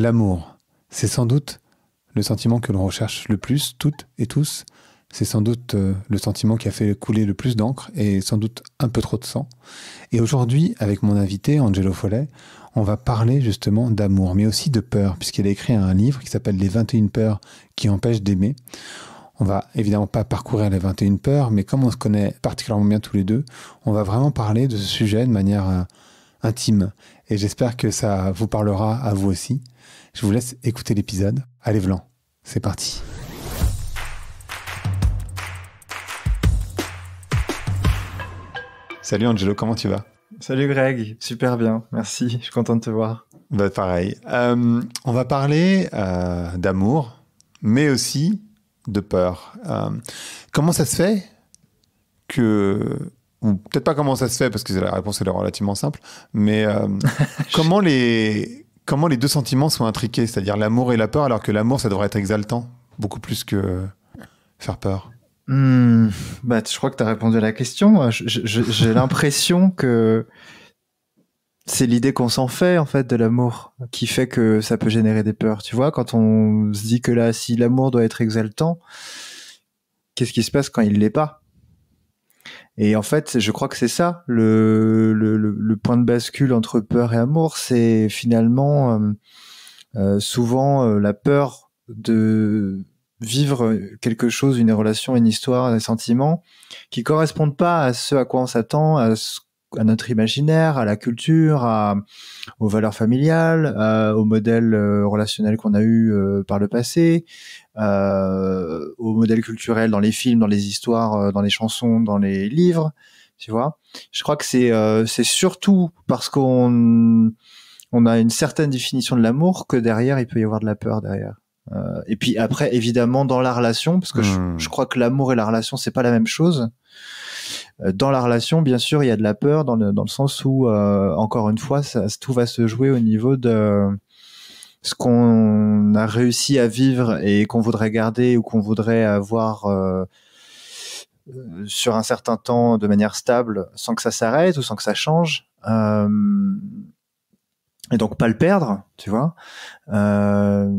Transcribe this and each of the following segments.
L'amour, c'est sans doute le sentiment que l'on recherche le plus, toutes et tous. C'est sans doute euh, le sentiment qui a fait couler le plus d'encre et sans doute un peu trop de sang. Et aujourd'hui, avec mon invité, Angelo Follet, on va parler justement d'amour, mais aussi de peur, puisqu'il a écrit un livre qui s'appelle Les 21 peurs qui empêchent d'aimer. On va évidemment pas parcourir les 21 peurs, mais comme on se connaît particulièrement bien tous les deux, on va vraiment parler de ce sujet de manière euh, intime. Et j'espère que ça vous parlera à vous aussi. Je vous laisse écouter l'épisode. Allez, Vlan, c'est parti. Salut Angelo, comment tu vas Salut Greg, super bien, merci, je suis content de te voir. Bah pareil. Euh, on va parler euh, d'amour, mais aussi de peur. Euh, comment ça se fait que ou peut-être pas comment ça se fait parce que la réponse est relativement simple, mais comment les comment les deux sentiments sont intriqués, c'est-à-dire l'amour et la peur, alors que l'amour, ça devrait être exaltant, beaucoup plus que faire peur hmm, bah, Je crois que tu as répondu à la question. J'ai l'impression que c'est l'idée qu'on s'en fait en fait de l'amour qui fait que ça peut générer des peurs. Tu vois, quand on se dit que là, si l'amour doit être exaltant, qu'est-ce qui se passe quand il l'est pas et en fait, je crois que c'est ça le, le, le, point de bascule entre peur et amour, c'est finalement euh, euh souvent euh, la peur de vivre quelque chose, une relation, une histoire, un sentiment qui correspondent pas à ce à quoi on s'attend, à, notre imaginaire, à la culture, à, aux valeurs familiales, à, au modèle euh, relationnel qu'on a eu par le passé, euh, au modèle culturel dans les films, dans les histoires, euh, dans les chansons, dans les livres, tu vois. Je crois que c'est euh, c'est surtout parce qu'on on a une certaine définition de l'amour que derrière il peut y avoir de la peur derrière. Euh, et puis après évidemment dans la relation parce que hmm. je, crois que l'amour et la relation c'est pas la même chose. Dans la relation, bien sûr, il y a de la peur dans le, dans le sens où, encore une fois, ça, tout va se jouer au niveau de, ce qu'on a réussi à vivre et qu'on voudrait garder ou qu'on voudrait avoir euh, sur un certain temps de manière stable sans que ça s'arrête ou sans que ça change. Euh, et donc pas le perdre, tu vois. Euh,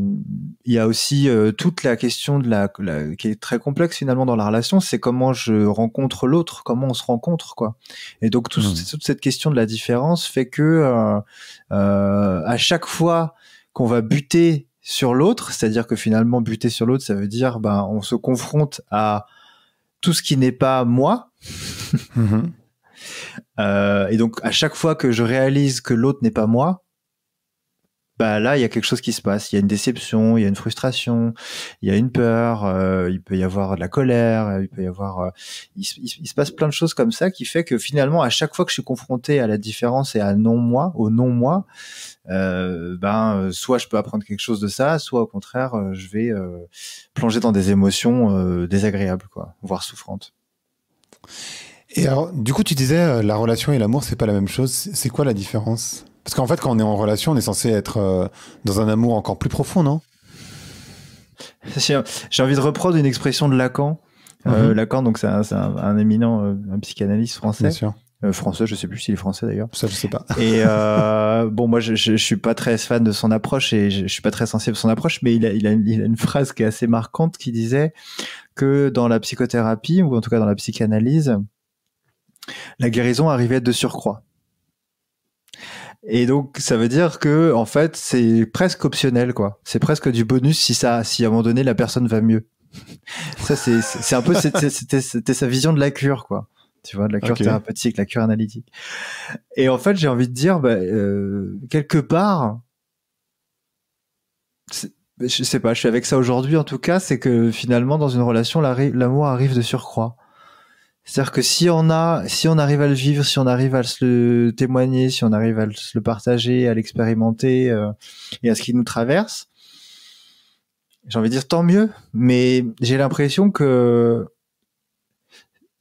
il y a aussi toute la question de la, qui est très complexe finalement dans la relation, c'est comment je rencontre l'autre, comment on se rencontre, quoi. Et donc mmh. toute cette question de la différence fait que à chaque fois qu'on va buter sur l'autre, c'est-à-dire que finalement buter sur l'autre, ça veut dire ben on se confronte à tout ce qui n'est pas moi. Mhm. Euh, et donc à chaque fois que je réalise que l'autre n'est pas moi, bah là, il y a quelque chose qui se passe. Il y a une déception, il y a une frustration, il y a une peur, euh, il peut y avoir de la colère, il peut y avoir, euh, il, il, se passe plein de choses comme ça qui fait que finalement, à chaque fois que je suis confronté à la différence et à non moi, au non moi, euh, ben euh, soit je peux apprendre quelque chose de ça, soit au contraire euh, je vais plonger dans des émotions désagréables, quoi, voire souffrantes. Et alors, du coup, tu disais la relation et l'amour, c'est pas la même chose. C'est quoi la différence Parce qu'en fait, quand on est en relation, on est censé être dans un amour encore plus profond, non J'ai envie de reprendre une expression de Lacan. Mhm. Lacan, donc c'est un, éminent psychanalyste français. Bien euh, français, je sais plus s'il est français d'ailleurs. Ça, je sais pas. Et euh, bon, moi, je, je, suis pas très fan de son approche et je, je suis pas très sensible à son approche, mais il a, il a, une phrase qui est assez marquante qui disait que dans la psychothérapie, ou en tout cas dans la psychanalyse, la guérison arrivait de surcroît. Et donc, ça veut dire que, en fait, c'est presque optionnel, quoi. C'est presque du bonus si ça, si à un moment donné, la personne va mieux. Ça, c'est un peu, c'était sa vision de la cure, quoi tu vois, de la cure thérapeutique, la cure analytique. Et en fait, j'ai envie de dire, bah, euh, quelque part, je sais pas, je suis avec ça aujourd'hui en tout cas, c'est que finalement, dans une relation, l'amour arrive de surcroît. C'est-à-dire que si on a, si on arrive à le vivre, si on arrive à se le témoigner, si on arrive à le partager, à l'expérimenter euh, et à ce qui nous traverse, j'ai envie de dire tant mieux. Mais j'ai l'impression que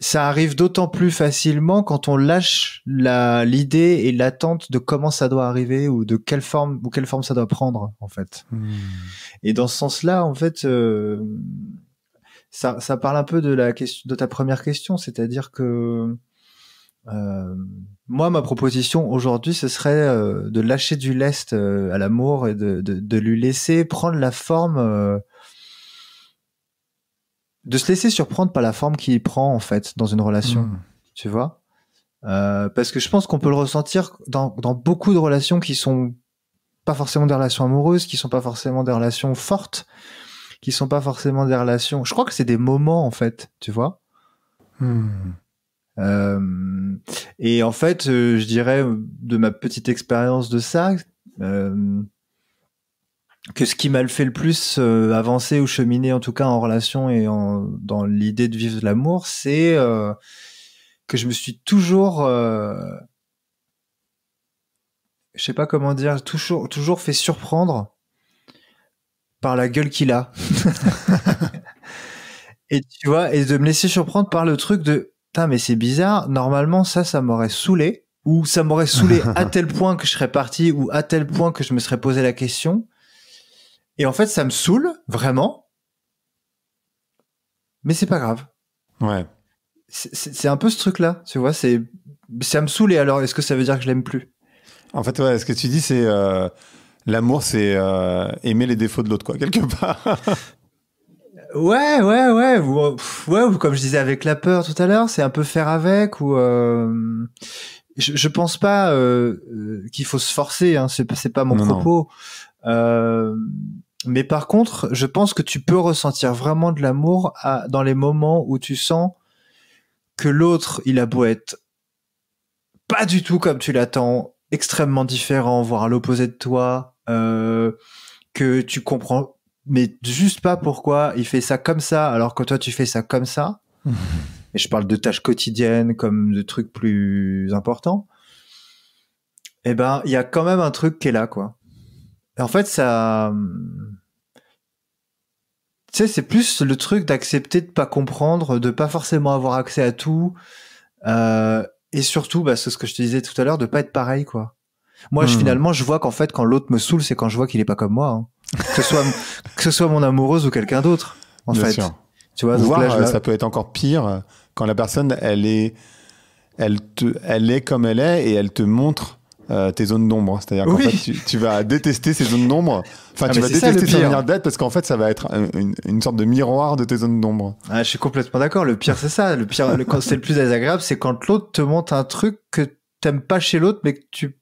ça arrive d'autant plus facilement quand on lâche l'idée et l'attente de comment ça doit arriver ou de quelle forme ou quelle forme ça doit prendre en fait. Hmm. Et dans ce sens-là, en fait, euh, ça, ça, parle un peu de la question de ta première question, c'est-à-dire que euh, moi, ma proposition aujourd'hui, ce serait euh, de lâcher du lest euh, à l'amour et de, de, de, lui laisser prendre la forme de se laisser surprendre par la forme qu'il prend en fait dans une relation, hmm. tu vois. Euh, parce que je pense qu'on peut le ressentir dans, dans, beaucoup de relations qui sont pas forcément des relations amoureuses, qui sont pas forcément des relations fortes, qui sont pas forcément des relations. Je crois que c'est des moments en fait, tu vois. Hmm. Euh, et en fait, euh, je dirais de ma petite expérience de ça, euh, que ce qui m'a le fait le plus euh, avancer ou cheminer, en tout cas en relation et en, dans l'idée de vivre l'amour, c'est euh, que je me suis toujours, euh, je sais pas comment dire, toujours, toujours fait surprendre par la gueule qu'il a. et tu vois, et de me laisser surprendre par le truc de, putain, mais c'est bizarre, normalement ça, ça m'aurait saoulé, ou ça m'aurait saoulé à tel point que je serais parti, ou à tel point que je me serais posé la question. Et en fait, ça me saoule vraiment. Mais c'est pas grave. Ouais. C'est un peu ce truc-là, tu vois. C'est ça me saoule. Et alors, est-ce que ça veut dire que je l'aime plus En fait, ouais. Ce que tu dis, c'est euh, l'amour, c'est euh, aimer les défauts de l'autre, quoi, quelque part. ouais, ouais, ouais. ouais. Ou comme je disais avec la peur tout à l'heure, c'est un peu faire avec ou. Euh, je, je pense pas euh, euh, qu'il faut se forcer. Hein, c'est pas mon propos. Euh, mais par contre, je pense que tu peux ressentir vraiment de l'amour dans les moments où tu sens que l'autre, il a beau être pas du tout comme tu l'attends, extrêmement différent, voire à l'opposé de toi, euh, que tu comprends, mais juste pas pourquoi il fait ça comme ça, alors que toi tu fais ça comme ça. Et je parle de tâches quotidiennes comme de trucs plus importants. Eh ben, il y a quand même un truc qui est là, quoi en fait, ça. Tu sais, c'est plus le truc d'accepter de pas comprendre, de pas forcément avoir accès à tout. Euh, et surtout, bah, c'est ce que je te disais tout à l'heure, de pas être pareil, quoi. Moi, hmm. finalement, je vois qu'en fait, quand l'autre me saoule, c'est quand je vois qu'il est pas comme moi. Hein. Que ce soit, que ce soit mon amoureuse ou quelqu'un d'autre, en fait. Tu euh, vois, ça peut être encore pire euh, quand la personne, elle est, elle te, elle est comme elle est et elle te montre euh, tes zones d'ombre. C'est-à-dire qu'en fait, tu, vas détester ces zones d'ombre. Enfin, ah, tu vas détester ça, manière d'être parce qu'en fait, ça va être une, sorte de miroir de tes zones d'ombre. Ah, je suis complètement d'accord. Le pire, c'est ça. Le pire, le, quand c'est le plus désagréable, c'est quand l'autre te montre un truc que t'aimes pas chez l'autre, mais que tu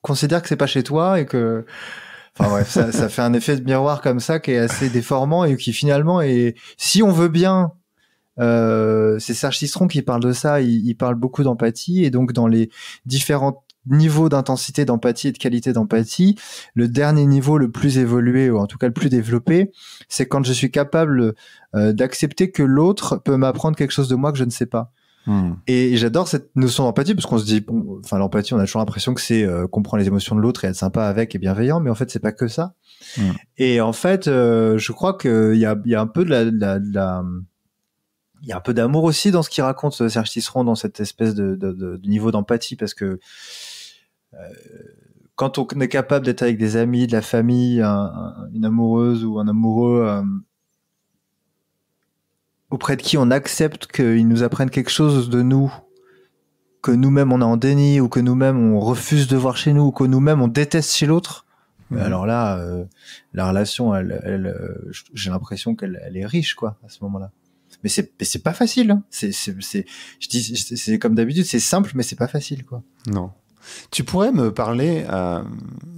considères que c'est pas chez toi et que. Enfin bref, ça, fait un effet de miroir comme ça qui est assez déformant et qui finalement est. Si on veut bien euh, c'est Serge qui parle de ça. il parle beaucoup d'empathie et donc dans les différentes niveau d'intensité d'empathie et de qualité d'empathie, le dernier niveau le plus évolué ou en tout cas le plus développé, c'est quand je suis capable euh, d'accepter que l'autre peut m'apprendre quelque chose de moi que je ne sais pas. Hmm. Et j'adore cette notion d'empathie parce qu'on se dit, enfin l'empathie, on a toujours l'impression que c'est euh, comprendre les émotions de l'autre et être sympa avec et bienveillant, mais en fait c'est pas que ça. Hmm. Et en fait, euh, je crois qu'il y a, y a un peu de la, la, il y a un peu d'amour aussi dans ce qu'il raconte euh, Serge Tisseron dans cette espèce de, de, de niveau d'empathie parce que euh, quand on est capable d'être avec des amis, de la famille, une amoureuse ou un amoureux euh, auprès de qui on accepte qu'ils nous apprennent quelque chose de nous, que nous-mêmes on a en déni ou que nous-mêmes on refuse de voir chez nous ou que nous-mêmes on déteste chez l'autre. Alors là, euh, la relation, elle, j'ai l'impression qu'elle est riche quoi à ce moment-là. Mais c'est, pas facile. Hein. je dis, c'est comme d'habitude, c'est simple, mais c'est pas facile quoi. Non, tu pourrais me parler euh,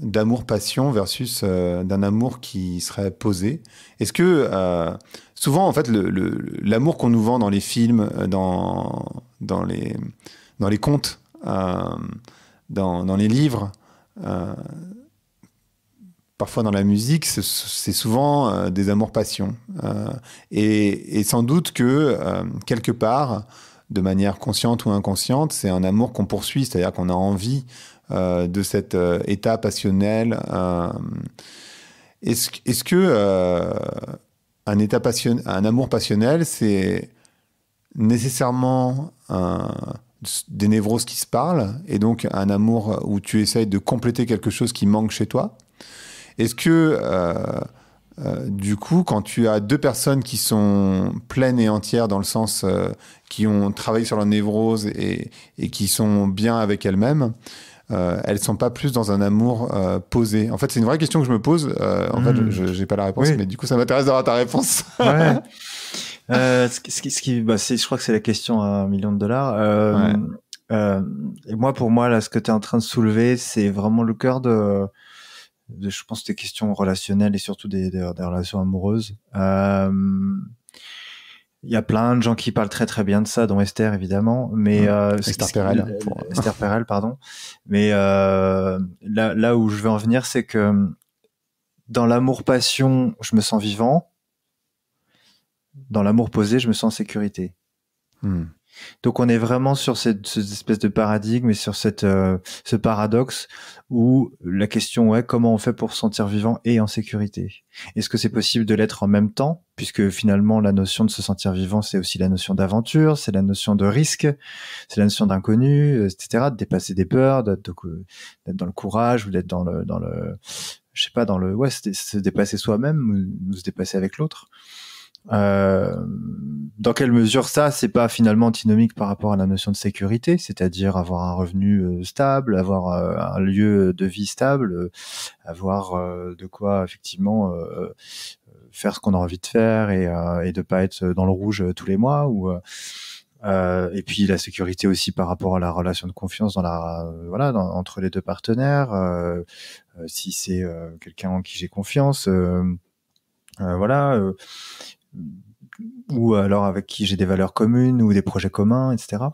d'amour-passion versus euh, d'un amour qui serait posé Est-ce que euh, souvent, en fait, l'amour qu'on nous vend dans les films, dans, dans, les, dans les contes, dans, dans, les livres, parfois dans la musique, c'est souvent des amours-passions. et, sans doute que, quelque part, de manière consciente ou inconsciente, c'est un amour qu'on poursuit, c'est-à-dire qu'on a envie euh, de cet euh, état passionnel. Euh, est-ce, est que un, état un amour passionnel, c'est nécessairement un, des névroses qui se parlent, et donc un amour où tu essayes de compléter quelque chose qui manque chez toi Est-ce que euh, du coup, quand tu as deux personnes qui sont pleines et entières dans le sens euh, qui ont travaillé sur leur névrose et, et qui sont bien avec elles-mêmes, euh, elles sont pas plus dans un amour euh, posé. En fait, c'est une vraie question que je me pose. en fait, hmm. je n'ai pas la réponse, mais du coup, ça m'intéresse d'avoir ta réponse. ouais. ce, qui, ce qui bah, je crois que c'est la question à un million de dollars. et moi, pour moi, là, ce que tu es en train de soulever, c'est vraiment le cœur de je pense, des questions relationnelles et surtout des, relations amoureuses. Euh, il y a plein de gens qui parlent très très bien de ça, dont Esther évidemment, mais euh, Esther Perel, euh, Esther Perel, pardon. Mais euh, là, là où je veux en venir, c'est que dans l'amour passion, je me sens vivant. Dans l'amour posé, je me sens en sécurité. Hmm. Donc on est vraiment sur cette, espèce de paradigme et sur cette, euh, ce paradoxe où la question est comment on fait pour se sentir vivant et en sécurité Est-ce que c'est possible de l'être en même temps Puisque finalement la notion de se sentir vivant, c'est aussi la notion d'aventure, c'est la notion de risque, c'est la notion d'inconnu, etc. De dépasser des peurs, euh, d'être dans le courage ou d'être dans le, dans le, je sais pas, dans le, ouais, se dépasser soi-même ou se dépasser avec l'autre. Euh, dans quelle mesure ça, c'est pas finalement antinomique par rapport à la notion de sécurité, c'est-à-dire avoir un revenu euh, stable, avoir euh, un lieu de vie stable, euh, avoir de quoi effectivement faire ce qu'on a envie de faire et, et de pas être dans le rouge tous les mois ou euh, et puis la sécurité aussi par rapport à la relation de confiance dans la voilà entre les deux partenaires. si c'est quelqu'un en qui j'ai confiance, voilà ou alors avec qui j'ai des valeurs communes ou des projets communs, etc.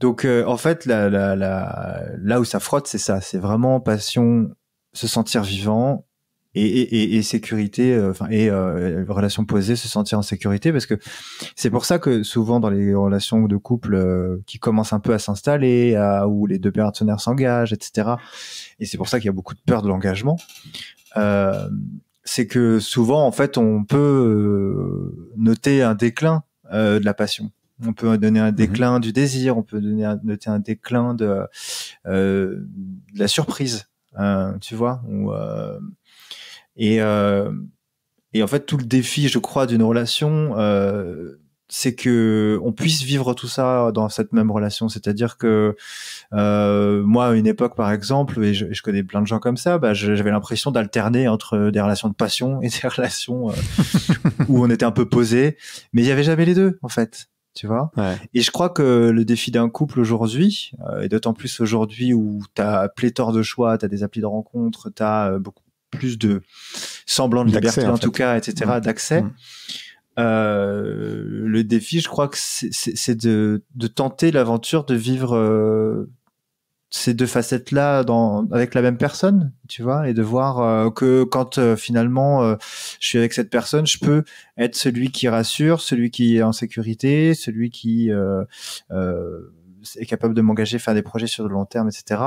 Donc euh, en fait, la, la, la, là où ça frotte, c'est ça, c'est vraiment passion, se sentir vivant et, et, et sécurité, euh, enfin et euh, relation posée, se sentir en sécurité, parce que c'est pour ça que souvent dans les relations de couple qui commencent un peu à s'installer, où les deux partenaires s'engagent, etc. Et c'est pour ça qu'il y a beaucoup de peur de l'engagement. Euh, c'est que souvent, en fait, on peut euh, noter un déclin euh, de la passion. On peut donner un mmh déclin du désir, on peut donner noter un déclin de, euh, la surprise, hein, tu vois. et, et en fait, tout le défi, je crois, d'une relation, euh, c'est que on puisse vivre tout ça dans cette même relation. C'est-à-dire que euh, moi, à une époque, par exemple, et je, connais plein de gens comme ça, bah, j'avais l'impression d'alterner entre des relations de passion et des relations euh, où on était un peu posé, mais il y avait jamais les deux, en fait. Tu vois Et je crois que le défi d'un couple aujourd'hui, euh, et d'autant plus aujourd'hui où tu as pléthore de choix, tu as des applis de rencontre, tu as beaucoup plus de semblant de liberté, en, tout cas, etc., mm. d'accès. Mm. Euh, le défi, je crois que c'est de, tenter l'aventure de vivre euh, ces deux facettes-là avec la même personne, tu vois, et de voir euh, que quand finalement je suis avec cette personne, je peux être celui qui rassure, celui qui est en sécurité, celui qui est capable de m'engager, faire des projets sur le long terme, etc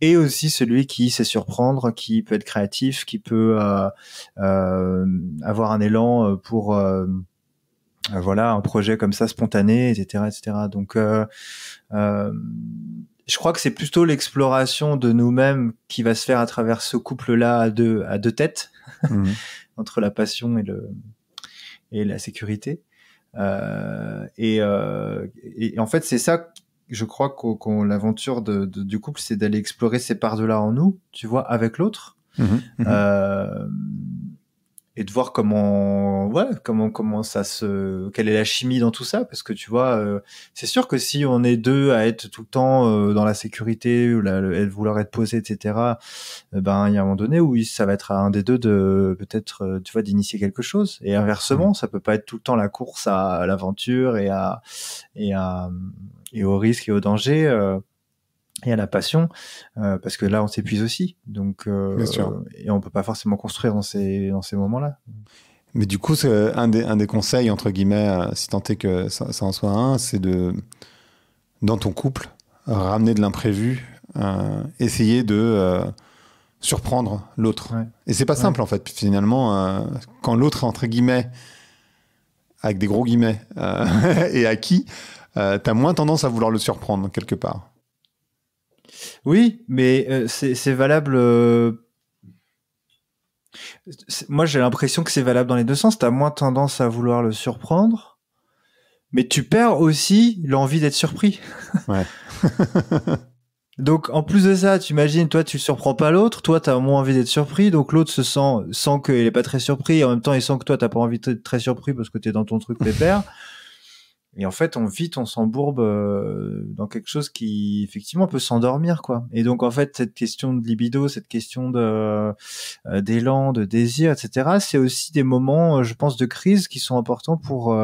et aussi celui qui sait surprendre, qui peut être créatif, qui peut euh, euh, avoir un élan euh, pour euh, euh, voilà un projet comme ça spontané, etc., etc. Donc je crois que c'est plutôt l'exploration de nous-mêmes qui va se faire à travers ce couple-là à deux à deux têtes mmh. entre la passion et le et la sécurité. Et, et en fait, c'est ça je crois qu'on l'aventure de, du couple, c'est d'aller explorer ces parts de là en nous, tu vois, avec l'autre. Mhm. Euh, et de voir comment ouais comment comment ça se quelle est la chimie dans tout ça parce que tu vois euh, c'est sûr que si on est deux à être tout le temps euh, dans la sécurité ou là le, vouloir être posé etc euh, ben il y a un moment donné où ça va être à un des deux de peut-être tu vois d'initier quelque chose et inversement mm. ça peut pas être tout le temps la course à, à l'aventure et à et à et au risque et au danger et à la passion, euh, parce que là, on s'épuise aussi. Donc, euh, et on peut pas forcément construire dans ces, dans ces moments-là. Mais du coup, c'est un des, un des conseils, entre guillemets, euh, si tant est que ça, en soit un, c'est de, dans ton couple, ramener de l'imprévu, essayer de surprendre l'autre. Et Et c'est pas simple, en fait, finalement, quand l'autre, entre guillemets, avec des gros guillemets, et acquis, tu as moins tendance à vouloir le surprendre, quelque part. Oui, mais euh, c'est valable. Euh, moi, j'ai l'impression que c'est valable dans les deux sens. Tu as moins tendance à vouloir le surprendre, mais tu perds aussi l'envie d'être surpris. Ouais. donc, en plus de ça, tu imagines, toi, tu surprends pas l'autre, toi, tu as moins envie d'être surpris, donc l'autre se sent, sent qu'il est pas très surpris, en même temps, il sent que toi, t'as pas envie d'être très surpris parce que tu es dans ton truc pépère. Et en fait, on vite, on s'embourbe euh, dans quelque chose qui effectivement peut s'endormir, quoi. Et donc, en fait, cette question de libido, cette question de euh, d'élan, de désir, etc., c'est aussi des moments, euh, je pense, de crise qui sont importants pour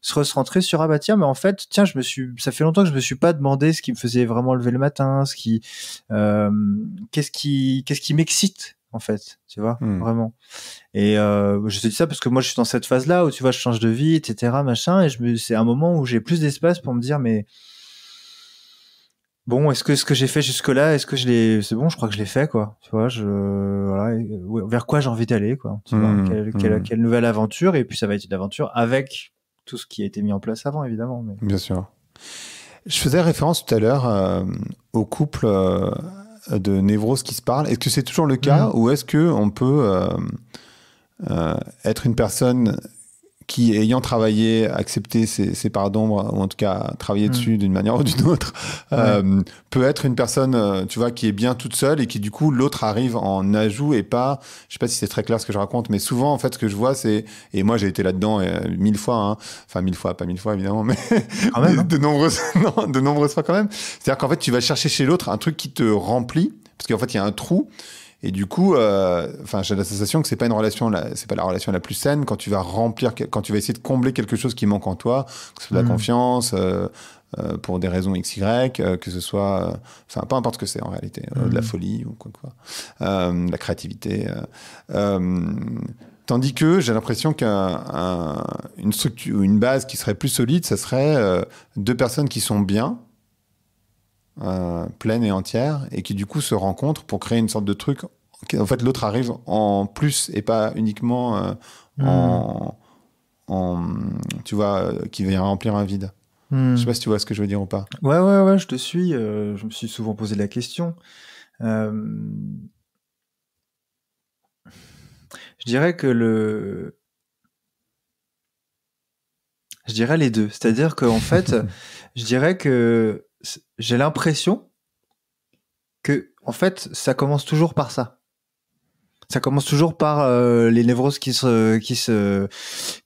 se recentrer sur ah bah mais en fait, tiens, je me suis, ça fait longtemps que je me suis pas demandé ce qui me faisait vraiment lever le matin, ce qui, qu'est-ce qui, qu'est-ce qui m'excite en fait, tu vois, hmm. vraiment. Et euh, je te dis ça parce que moi, je suis dans cette phase-là où, tu vois, je change de vie, etc., machin, et je me... c'est un moment où j'ai plus d'espace pour me dire, mais bon, est-ce que ce que j'ai fait jusque-là, est-ce que je l'ai, c'est bon, je crois que je l'ai fait, quoi, tu vois, je, voilà, vers quoi j'ai envie d'aller, quoi, hmm. Hmm. quelle, nouvelle aventure, et puis ça va être une aventure avec tout ce qui a été mis en place avant, évidemment. Bien sûr. Je faisais référence tout à l'heure euh, au couple. Euh, de névroses qui se parlent. Est-ce que c'est toujours le cas mm. ou est-ce qu'on peut euh, euh, être une personne qui, ayant travaillé, accepté ces parts d'ombre, ou en tout cas travaillé mm. dessus d'une manière ou d'une autre, euh, peut être une personne, euh, tu vois, qui est bien toute seule et qui, du coup, l'autre arrive en ajout et pas. Je sais pas si c'est très clair ce que je raconte, mais souvent, en fait, ce que je vois, c'est. Et moi, j'ai été là-dedans euh, mille fois, hein. enfin, mille fois, pas mille fois, évidemment, mais hein. de, nombreuses... non, de nombreuses fois quand même. C'est-à-dire qu'en fait, tu vas chercher chez l'autre un truc qui te remplit, parce qu'en fait, il y a un trou. Et du coup, euh, enfin, j'ai la sensation que c'est pas une relation, c'est pas la relation la plus saine quand tu vas remplir, quand tu vas essayer de combler quelque chose qui manque en toi, que ce soit de la mm. confiance. Euh, euh, pour des raisons XY, y, euh, que ce soit, enfin, peu importe ce que c'est en réalité, de la mm. folie ou quoi, quoi de la créativité. tandis que j'ai l'impression qu'une une structure, une base qui serait plus solide, ça serait deux personnes qui sont bien, euh, pleine et entière et qui du coup se rencontrent pour créer une sorte de truc. En fait, l'autre arrive en plus et pas uniquement euh, hmm. en, tu vois, euh, qui vient remplir un vide. Hmm. Je sais pas si tu vois ce que je veux dire ou pas. Ouais, ouais, ouais, je te suis. je me suis souvent posé la question. Je dirais que le, je dirais les deux. C'est-à-dire que en fait, je dirais que j'ai l'impression que, en fait, ça commence toujours par ça. Ça commence toujours par euh, les névroses qui se, qui se,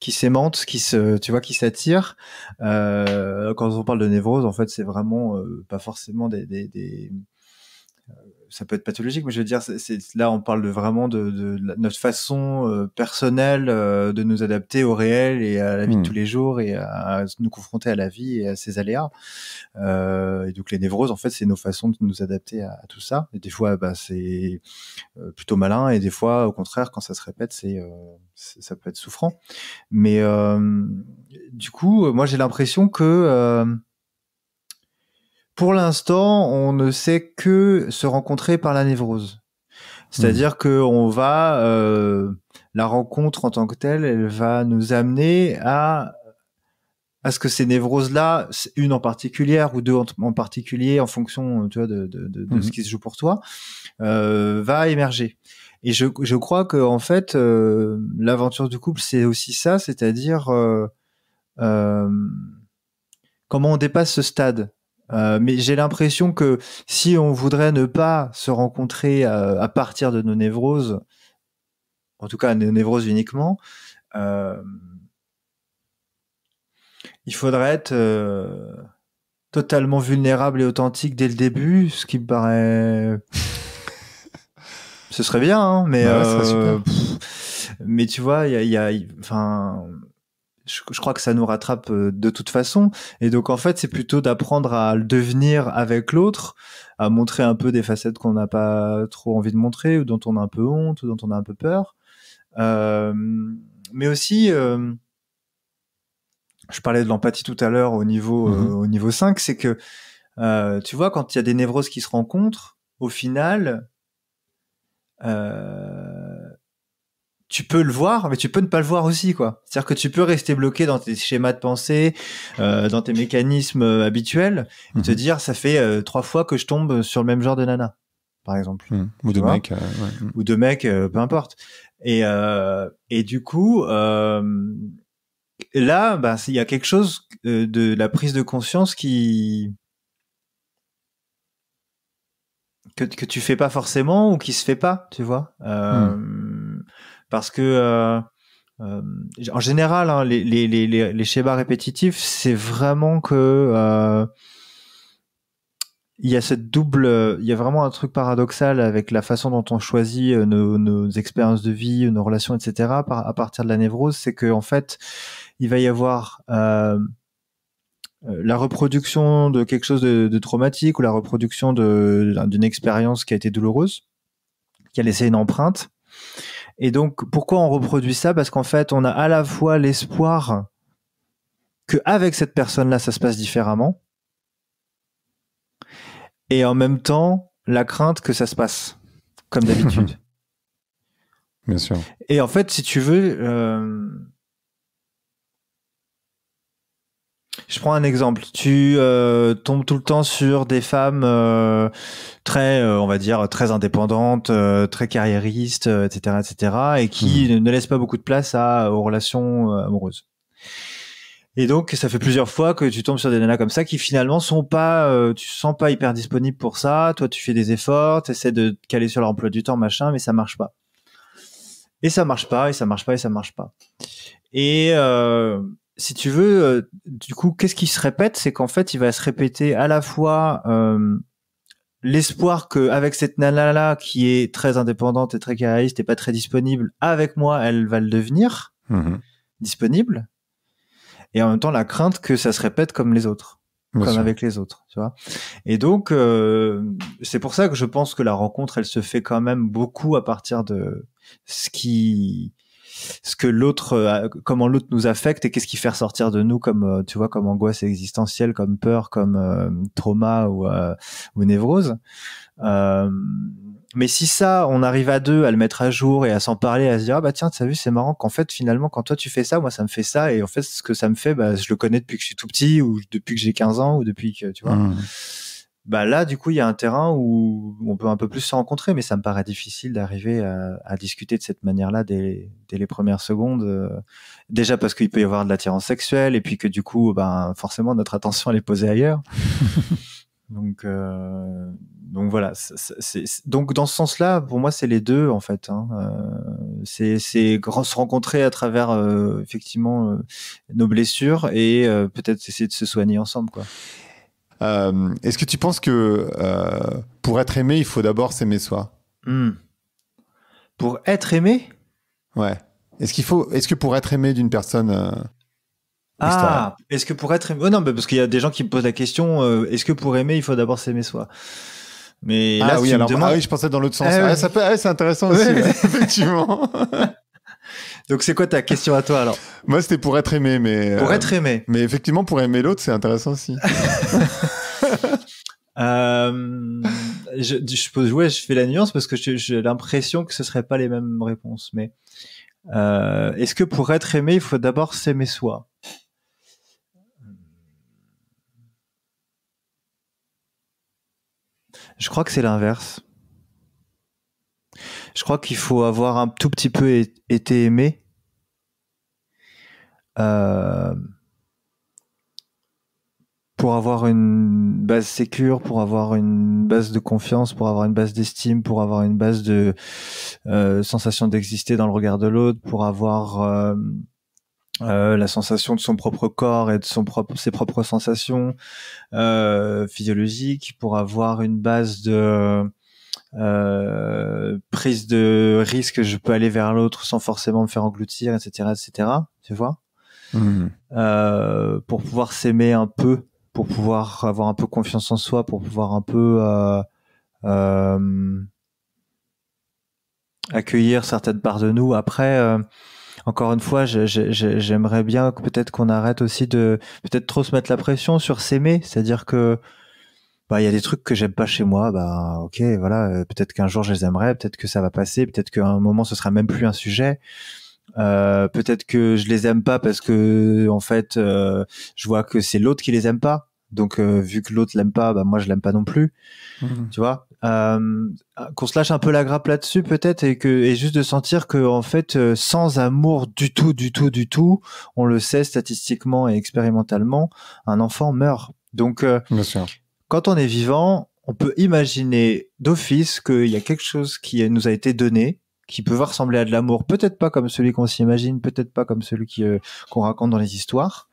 qui s'aimantent, qui se, tu vois, qui s'attirent. Euh, quand on parle de névrose, en fait, c'est vraiment euh, pas forcément des, des, ça peut être pathologique, mais je veux dire, c'est, là, on parle de vraiment de, de, notre façon euh, personnelle euh, de nous adapter au réel et à la vie de hmm. tous les jours et à, nous confronter à la vie et à ses aléas. Euh, et donc, les névroses, en fait, c'est nos façons de nous adapter à, à tout ça. Et des fois, bah, c'est euh, plutôt malin, et des fois, au contraire, quand ça se répète, c'est ça peut être souffrant. Mais du coup, moi, j'ai l'impression que pour l'instant, on ne sait que se rencontrer par la névrose. C'est-à-dire hmm. que va euh, la rencontre en tant que telle, elle va nous amener à à ce que ces névroses-là, une en particulier ou deux en, particulier, en fonction de, ce hmm. qui se joue pour toi, euh, va émerger. Et je, crois que en fait, euh, l'aventure du couple, c'est aussi ça, c'est-à-dire comment on dépasse ce stade. Euh, mais j'ai l'impression que si on voudrait ne pas se rencontrer euh, à, partir de nos névroses, en tout cas nos névroses uniquement, euh, il faudrait être totalement vulnérable et authentique dès le début, ce qui me paraît. ce serait bien, hein, mais. Bah mais tu vois, il y a, y a enfin, je, crois que ça nous rattrape euh, de toute façon. Et donc en fait, c'est plutôt d'apprendre à le devenir avec l'autre, à montrer un peu des facettes qu'on n'a pas trop envie de montrer, ou dont on a un peu honte, ou dont on a un peu peur. Euh, mais aussi, euh, je parlais de l'empathie tout à l'heure au niveau euh, mm-hmm. au niveau 5, c'est que tu vois quand il y a des névroses qui se rencontrent, au final. Euh, tu peux le voir, mais tu peux ne pas le voir aussi, quoi. C'est-à-dire que tu peux rester bloqué dans tes schémas de pensée, euh, dans tes mécanismes euh, habituels, et te mhm. dire ça fait euh, trois fois que je tombe sur le même genre de nana, par exemple, mhm. euh, mhm. ou, de mec, ou de mec, peu importe. Et et du coup, là, bah, il y a quelque chose de la prise de conscience qui que, que tu fais pas forcément ou qui se fait pas, tu vois. Mmh parce que euh, euh, en général, hein, les, schémas répétitifs, c'est vraiment que euh, il y a cette double, il y a vraiment un truc paradoxal avec la façon dont on choisit nos, expériences de vie, nos relations, etc. à partir de la névrose, c'est que en fait, il va y avoir la reproduction de quelque chose de, de traumatique ou la reproduction d'une expérience qui a été douloureuse, qui a laissé une empreinte. Et donc, pourquoi on reproduit ça Parce qu'en fait, on a à la fois l'espoir que avec cette personne-là, ça se passe différemment, et en même temps, la crainte que ça se passe comme d'habitude. Bien sûr. Et en fait, si tu veux, euh, Je prends un exemple. Tu euh, tombes tout le temps sur des femmes euh, très, euh, on va dire, très indépendantes, très carriéristes, etc., etc., et qui hmm. ne laissent pas beaucoup de place à, aux relations amoureuses. Et donc, ça fait plusieurs fois que tu tombes sur des nanas comme ça qui finalement sont pas, tu sens pas hyper disponible pour ça. Toi, tu fais des efforts, tu de te caler sur leur emploi du temps, machin, mais ça marche pas. Et ça marche pas, et ça marche pas, et ça marche pas. Et euh, si tu veux, euh, du coup, qu'est-ce qui se répète C'est qu'en fait, il va se répéter à la fois euh, l'espoir avec cette nana-là, qui est très indépendante et très carriériste et pas très disponible, avec moi, elle va le devenir mhm. disponible, et en même temps la crainte que ça se répète comme les autres. comme avec les autres, tu vois. Et donc, euh, c'est pour ça que je pense que la rencontre, elle se fait quand même beaucoup à partir de ce qui ce que l'autre, euh, comment l'autre nous affecte et qu'est-ce qui fait ressortir de nous comme, euh, tu vois, comme angoisse existentielle, comme peur, comme euh, trauma ou, névrose. mais si ça, on arrive à deux à le mettre à jour et à s'en parler, à se dire ah bah tiens, t'as vu, c'est marrant qu'en fait finalement quand toi tu fais ça, moi ça me fait ça et en fait ce que ça me fait, bah, je le connais depuis que je suis tout petit ou depuis que j'ai 15 ans ou depuis que tu vois. Mmh bah là, du coup, il y a un terrain où on peut un peu plus se rencontrer, mais ça me paraît difficile d'arriver à, à, discuter de cette manière-là dès, dès, les premières secondes. Euh, déjà parce qu'il peut y avoir de l'attirance sexuelle, et puis que du coup, ben, forcément, notre attention, elle est posée ailleurs. donc, euh, donc voilà. donc dans ce sens-là, pour moi, c'est les deux, en fait. Hein. Euh, c'est se rencontrer à travers, effectivement, nos blessures et peut-être essayer de se soigner ensemble, quoi. Euh, est-ce que tu penses que euh, pour être aimé, il faut d'abord s'aimer soi hmm. Pour être aimé Ouais. Est-ce qu'il faut Est-ce que pour être aimé d'une personne euh, Ah, est-ce que pour être aimé Non, parce qu'il y a des gens qui me posent la question. Est-ce que pour aimer, il faut d'abord s'aimer soi mais ah là, oui, ah oui, je pensais dans l'autre sens. Ah c'est intéressant aussi, effectivement. Donc c'est quoi ta question à toi alors Moi c'était pour être aimé, mais euh, pour être aimé. Mais effectivement pour aimer l'autre c'est intéressant aussi. euh, je, je suppose je fais la nuance parce que j'ai l'impression que ce serait pas les mêmes réponses. Mais euh, est-ce que pour être aimé il faut d'abord s'aimer soi Je crois que c'est l'inverse. Je crois qu'il faut avoir un tout petit peu été aimé. Euh, pour avoir une base sécure, pour avoir une base de confiance, pour avoir une base d'estime, pour avoir une base de euh, sensation d'exister dans le regard de l'autre, pour avoir euh, la sensation de son propre corps et de son propre, ses propres sensations physiologiques, pour avoir une base de euh, prise de risque, je peux aller vers l'autre sans forcément me faire engloutir, etc., etc. Tu vois hmm. euh, Pour pouvoir s'aimer un peu, pour pouvoir avoir un peu confiance en soi, pour pouvoir un peu euh, euh accueillir certaines parts de nous. Après, euh, encore une fois, j'aimerais bien peut-être qu'on arrête aussi de peut-être trop se mettre la pression sur s'aimer, c'est-à-dire que bah il y a des trucs que j'aime pas chez moi, bah ok, voilà, euh, peut-être qu'un jour je les aimerai, peut-être que ça va passer, peut-être qu'à un moment ce sera même plus un sujet. Euh, peut-être que je les aime pas parce que en fait euh, je vois que c'est l'autre qui les aime pas. Donc vu que l'autre l'aime pas, bah moi je l'aime pas non plus. Mmh. Tu vois Qu'on se lâche un peu la grappe là-dessus peut-être et que et juste de sentir que en fait sans amour du tout, du tout, du tout, on le sait statistiquement et expérimentalement, un enfant meurt. Donc Bien sûr quand on est vivant, on peut imaginer d'office qu'il y a quelque chose qui nous a été donné, qui peut ressembler à de l'amour, peut-être pas comme celui qu'on s'imagine, peut-être pas comme celui euh, qu'on raconte dans les histoires,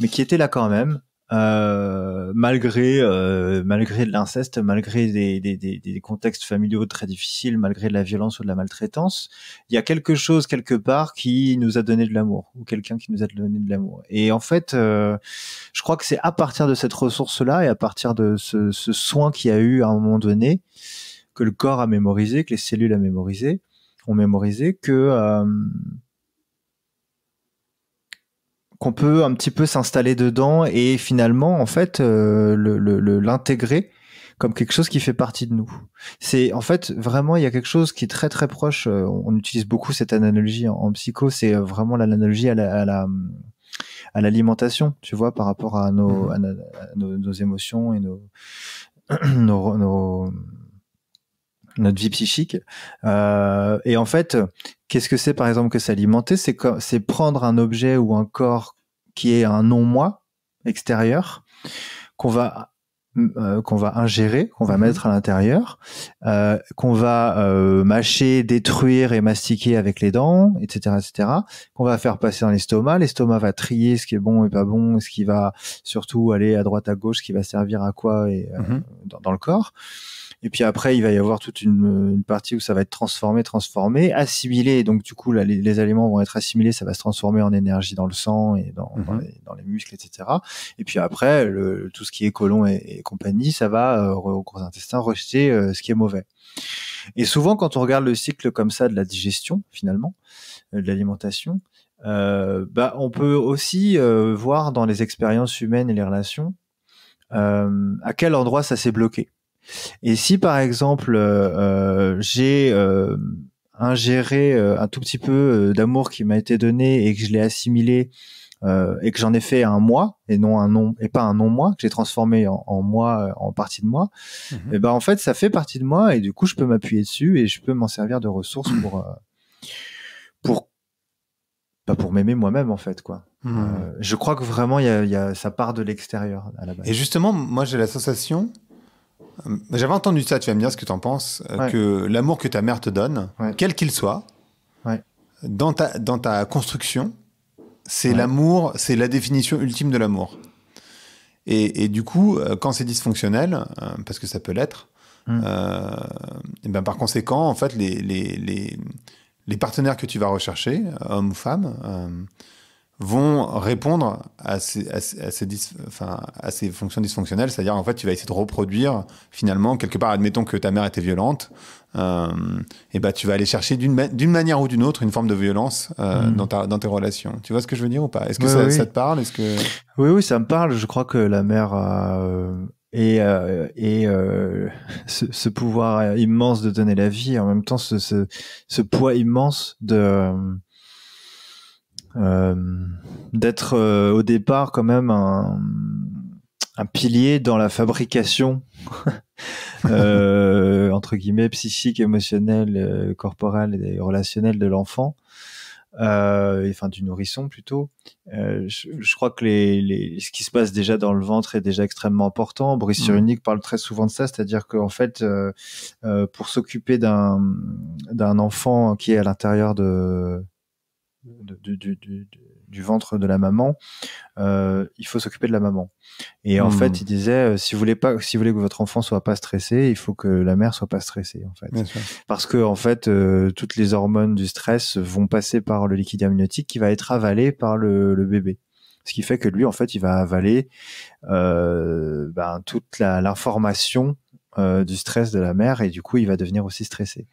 mais qui était là quand même, euh, malgré euh, malgré de l'inceste, malgré des, des, des, contextes familiaux très difficiles, malgré de la violence ou de la maltraitance, il y a quelque chose quelque part qui nous a donné de l'amour ou quelqu'un qui nous a donné de l'amour. Et en fait, euh, je crois que c'est à partir de cette ressource-là et à partir de ce, soin qu'il y a eu à un moment donné que le corps a mémorisé, que les cellules a mémorisé, ont mémorisé que qu'on peut un petit peu s'installer dedans et finalement en fait euh, l'intégrer comme quelque chose qui fait partie de nous. C'est en fait vraiment il y a quelque chose qui est très très proche. Euh, on utilise beaucoup cette analogie en, psycho, c'est euh, vraiment l'analogie à la, à l'alimentation, tu vois, par rapport à nos, mmh émotions et nos, nos notre vie psychique. Euh, et en fait, qu'est-ce que c'est par exemple que s'alimenter C'est c'est prendre un objet ou un corps qui est un non-moi extérieur qu'on va euh, qu'on va ingérer, qu'on va mhm. mettre à l'intérieur, euh, qu'on va mâcher, détruire et mastiquer avec les dents, etc., etc., qu'on va faire passer dans l'estomac. L'estomac va trier ce qui est bon et pas bon, ce qui va surtout aller à droite à gauche, ce qui va servir à quoi et mhm. dans, le corps. Et puis après, il va y avoir toute une, une partie où ça va être transformé, transformé, assimilé. Donc du coup, là, les, aliments vont être assimilés, ça va se transformer en énergie dans le sang et dans, mhm. dans, les, muscles, etc. Et puis après, le, tout ce qui est colon et, compagnie, ça va euh, au gros intestin rejeter euh, ce qui est mauvais. Et souvent, quand on regarde le cycle comme ça de la digestion, finalement, euh, de l'alimentation, euh, bah, on peut aussi voir dans les expériences humaines et les relations euh, à quel endroit ça s'est bloqué. Et si par exemple euh, euh, j'ai euh, ingéré un tout petit peu d'amour qui m'a été donné et que je l'ai assimilé et que j'en ai fait un moi et non un non et pas un non moi que j'ai transformé en, moi en partie de moi, mhm. et eh ben en fait ça fait partie de moi et du coup je peux m'appuyer dessus et je peux m'en servir de ressources pour pour pas pour m'aimer moi-même en fait quoi. Mhm. je crois que vraiment il y a, y a, ça part de l'extérieur à la base. Et justement moi j'ai la sensation euh, j'avais entendu ça, tu vas me dire ce que tu en penses, euh, que l'amour que ta mère te donne, quel qu'il soit, dans, ta, dans ta construction, c'est l'amour, c'est la définition ultime de l'amour. Et, du coup, euh, quand c'est dysfonctionnel, parce que ça peut l'être, hmm. ben par conséquent, en fait, les, les, partenaires que tu vas rechercher, hommes ou femmes, vont répondre à ces, à ces, fonctions dysfonctionnelles. C'est-à-dire, en fait, tu vas essayer de reproduire, finalement, quelque part, admettons que ta mère était violente, euh, et ben tu vas aller chercher d'une manière ou d'une autre une forme de violence euh, hmm. dans, tes relations. Tu vois ce que je veux dire ou pas Est-ce que ça, ça, te parle Est-ce que... Oui, oui, ça me parle. Je crois que la mère a... Et, euh, euh, ce, pouvoir immense de donner la vie, en même temps ce poids immense de euh, d'être euh, au départ quand même un, un pilier dans la fabrication euh, entre guillemets psychique, émotionnelle, euh, corporelle et relationnelle de l'enfant, euh, enfin du nourrisson plutôt. Je, je, crois que les, les, ce qui se passe déjà dans le ventre est déjà extrêmement important. Brice mmh. Cyrulnik parle très souvent de ça, c'est-à-dire qu'en fait, pour s'occuper d'un d'un enfant qui est à l'intérieur de du, du, ventre de la maman, euh, il faut s'occuper de la maman. Et en hmm. fait, il disait, euh, si vous voulez pas, si vous voulez que votre enfant soit pas stressé, il faut que la mère soit pas stressée, en fait, parce que en fait, euh, toutes les hormones du stress vont passer par le liquide amniotique qui va être avalé par le, bébé. Ce qui fait que lui, en fait, il va avaler ben, toute l'information du stress de la mère et du coup, il va devenir aussi stressé.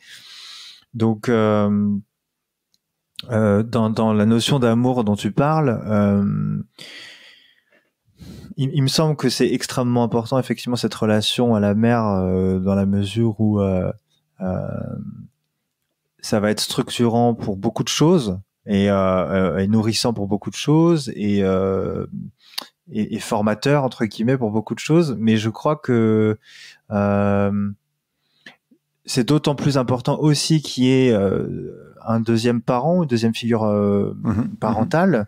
Donc, euh, dans, la notion d'amour dont tu parles, euh, il, me semble que c'est extrêmement important, effectivement, cette relation à la mère, euh, dans la mesure où ça va être structurant pour beaucoup de choses et, nourrissant pour beaucoup de choses et, et, et, formateur, entre guillemets, pour beaucoup de choses. Mais je crois que c'est d'autant plus important aussi qu'il qui est un deuxième parent, une deuxième figure euh, mhm. parentale,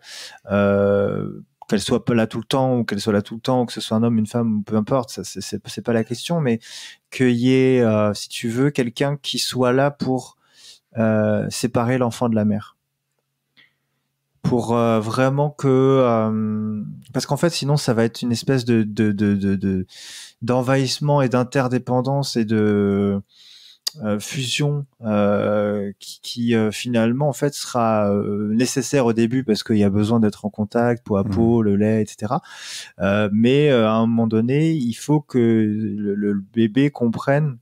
euh, qu'elle soit là tout le temps ou qu'elle soit là tout le temps, que ce soit un homme, une femme, peu importe, ça c'est pas la question, mais qu'il y ait, euh, si tu veux, quelqu'un qui soit là pour euh, séparer l'enfant de la mère, pour vraiment que, parce qu'en fait sinon ça va être une espèce de d'envahissement de, de, et d'interdépendance et de euh, fusion euh, qui, euh, finalement en fait sera nécessaire au début parce qu'il y a besoin d'être en contact peau à mmh. peau, le lait, etc. mais à un moment donné, il faut que le, bébé comprenne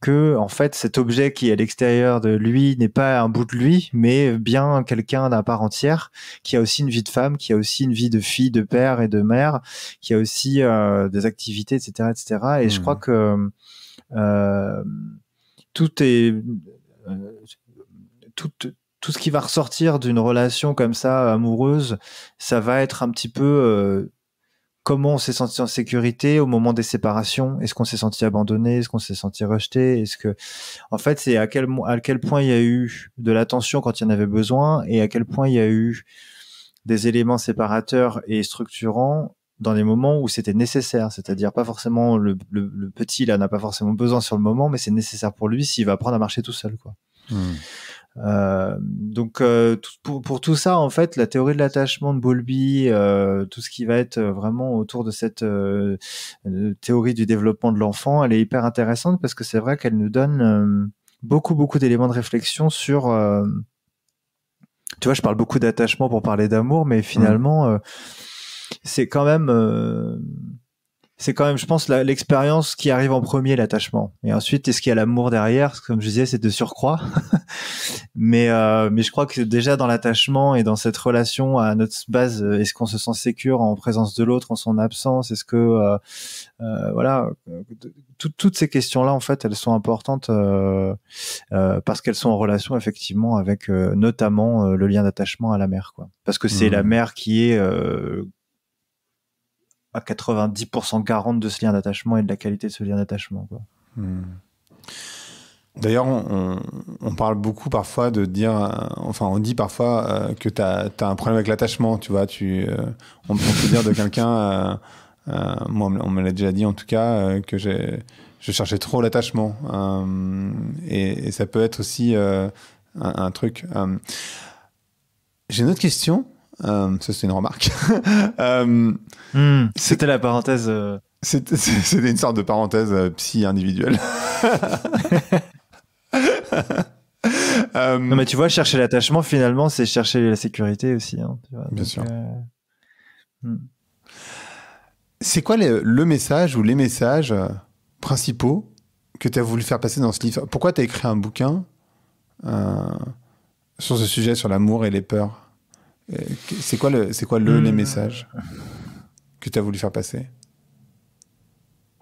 que en fait cet objet qui est à l'extérieur de lui n'est pas un bout de lui, mais bien quelqu'un d'un part entière qui a aussi une vie de femme, qui a aussi une vie de fille, de père et de mère, qui a aussi des activités, etc., etc. Et je mmh. crois que euh, tout est euh, tout, ce qui va ressortir d'une relation comme ça amoureuse, ça va être un petit peu euh, comment on s'est senti en sécurité au moment des séparations. Est-ce qu'on s'est senti abandonné Est-ce qu'on s'est senti rejeté Est-ce que, en fait, c'est à quel à quel point il y a eu de l'attention quand il y en avait besoin et à quel point il y a eu des éléments séparateurs et structurants dans les moments où c'était nécessaire, c'est-à-dire pas forcément le, le, le petit là n'a pas forcément besoin sur le moment, mais c'est nécessaire pour lui s'il va apprendre à marcher tout seul, quoi. Hmm. Euh, donc euh, pour, tout ça, en fait, la théorie de l'attachement de Bowlby, euh, tout ce qui va être euh, vraiment autour de cette euh, théorie du développement de l'enfant, elle est hyper intéressante parce que c'est vrai qu'elle nous donne beaucoup beaucoup d'éléments de réflexion sur tu vois, je parle beaucoup d'attachement pour parler d'amour, mais finalement, hmm c'est quand même euh, c'est quand même je pense l'expérience qui arrive en premier l'attachement et ensuite est-ce qu'il y a l'amour derrière comme je disais c'est de surcroît mais euh, mais je crois que déjà dans l'attachement et dans cette relation à notre base euh, est-ce qu'on se sent sécure en présence de l'autre en son absence est-ce que voilà toutes toutes ces questions là en fait elles sont importantes parce qu'elles sont en relation effectivement avec notamment le lien d'attachement à la mère quoi parce que c'est la mmh. mère qui est à 90% garante de ce lien d'attachement et de la qualité de ce lien d'attachement. Hmm. D'ailleurs, on, parle beaucoup parfois de dire, euh, enfin, on dit parfois euh, que tu as, un problème avec l'attachement, tu vois. Tu, euh, on, me peut dire de quelqu'un, moi, on me l'a déjà dit en tout cas, que j'ai, je cherchais trop l'attachement. Et, ça peut être aussi un, un, truc. j'ai une autre question. ça, c'est une remarque. Hmm. C'était la parenthèse. Euh. C'était une sorte de parenthèse euh, psy individuelle. Euh, non, mais tu vois, chercher l'attachement, finalement, c'est chercher la sécurité aussi. Hein, Bien sûr. Hmm. C'est quoi le, message ou les messages principaux que tu as voulu faire passer dans ce livre Pourquoi tu as écrit un bouquin sur ce sujet, sur l'amour et les peurs C'est quoi, le, quoi les hmm. messages que tu as voulu faire passer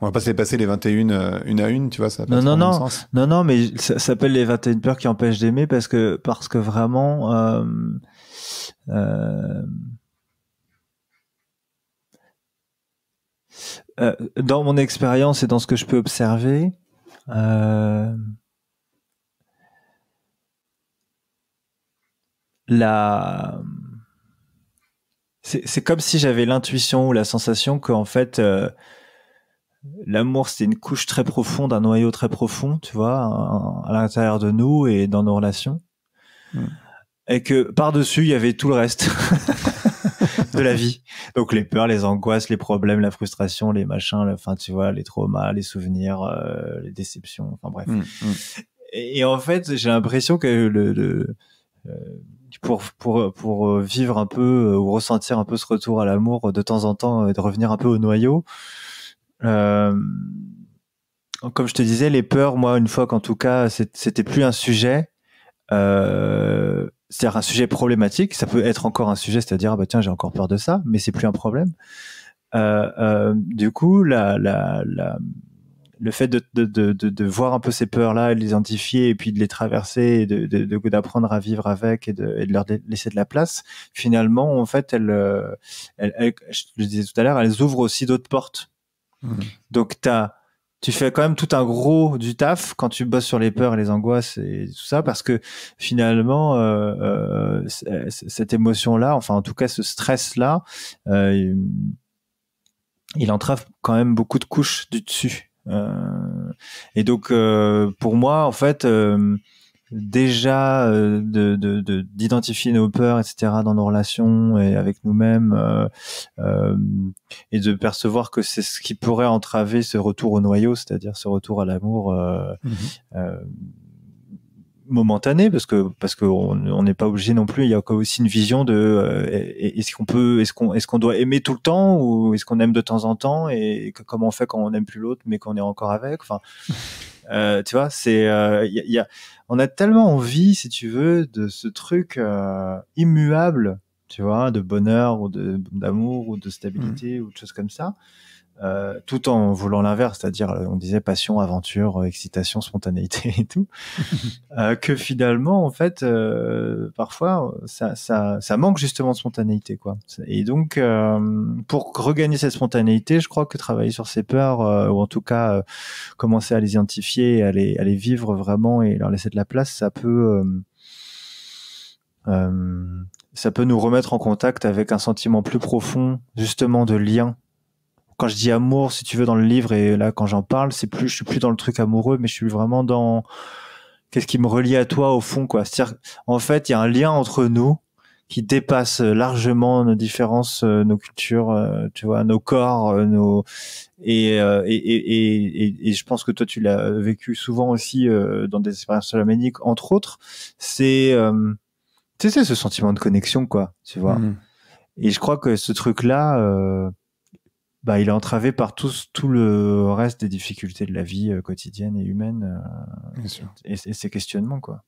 on va pas se les passer les 21 euh, une à une, tu vois, ça. Non, non, non, non, non, mais ça s'appelle les 21 peurs qui empêchent d'aimer parce que parce que vraiment, euh, euh, dans mon expérience et dans ce que je peux observer, la c'est comme si j'avais l'intuition ou la sensation qu'en fait, euh, l'amour, c'était une couche très profonde, un noyau très profond, tu vois, à l'intérieur de nous et dans nos relations. Hmm. Et que par-dessus, il y avait tout le reste de la vie. Donc les peurs, les angoisses, les problèmes, la frustration, les machins, enfin, tu vois, les traumas, les souvenirs, euh, les déceptions, enfin bref. Hmm, hmm. Et, en fait, j'ai l'impression que le... le euh, pour, pour, pour euh, vivre un peu euh, ou ressentir un peu ce retour à l'amour euh, de temps en temps et de revenir un peu au noyau. Euh, comme je te disais, les peurs, moi, une fois qu'en tout cas, c'était plus un sujet, euh, c'est-à-dire un sujet problématique. Ça peut être encore un sujet, c'est-à-dire, ah bah tiens, j'ai encore peur de ça, mais c'est plus un problème. Euh, du coup, la, la, la le fait de, de, de, voir un peu ces peurs-là, de les identifier et puis de les traverser et de, d'apprendre à vivre avec et, et de, leur laisser de la place, finalement, en fait, euh, elles, je le disais tout à l'heure, elles ouvrent aussi d'autres portes. Mmh. Donc, t'as, tu fais quand même tout un gros du taf quand tu bosses sur les peurs et les angoisses et tout ça, parce que finalement, euh, euh, cette émotion-là, enfin, en tout cas, ce stress-là, il entrave quand même beaucoup de couches du dessus euh, et donc, euh, pour moi, en fait, euh, déjà de d'identifier nos peurs, etc., dans nos relations et avec nous-mêmes, et de percevoir que c'est ce qui pourrait entraver ce retour au noyau, c'est-à-dire ce retour à l'amour. Euh, mmh momentané parce que parce que on n'est pas obligé non plus. Il y a aussi une vision de euh, est-ce qu'on peut, est-ce qu'on est-ce qu'on doit aimer tout le temps ou est-ce qu'on aime de temps en temps et comment on fait quand on n'aime plus l'autre mais qu'on est encore avec. Enfin, euh, tu vois, c'est euh, il y a, on a tellement envie, si tu veux, de ce truc euh, immuable, tu vois, de bonheur ou de d'amour ou de stabilité mmh. ou de choses comme ça euh, tout en voulant l'inverse, c'est-à-dire euh, on disait passion, aventure, euh, excitation, spontanéité et tout, que finalement en fait parfois ça, ça, manque justement de spontanéité quoi. Et donc pour regagner cette spontanéité, je crois que travailler sur ses peurs ou en tout cas commencer à les identifier, à les, vivre vraiment et leur laisser de la place, ça peut ça peut nous remettre en contact avec un sentiment plus profond justement de lien quand je dis amour, si tu veux, dans le livre et là quand j'en parle, c'est plus, je suis plus dans le truc amoureux, mais je suis vraiment dans qu'est-ce qui me relie à toi au fond, quoi. C'est-à-dire, en fait, il y a un lien entre nous qui dépasse largement nos différences, euh, nos cultures, euh, tu vois, nos corps, euh, nos et et, et, et, et je pense que toi tu l'as vécu souvent aussi dans des expériences Salaméniques, entre autres. C'est tu ce sentiment de connexion, quoi, tu vois. Mm-hmm. Et je crois que ce truc-là, bah, il est entravé par tout, tout le reste des difficultés de la vie euh, quotidienne et humaine euh, Bien Et, ses questionnements. Quoi.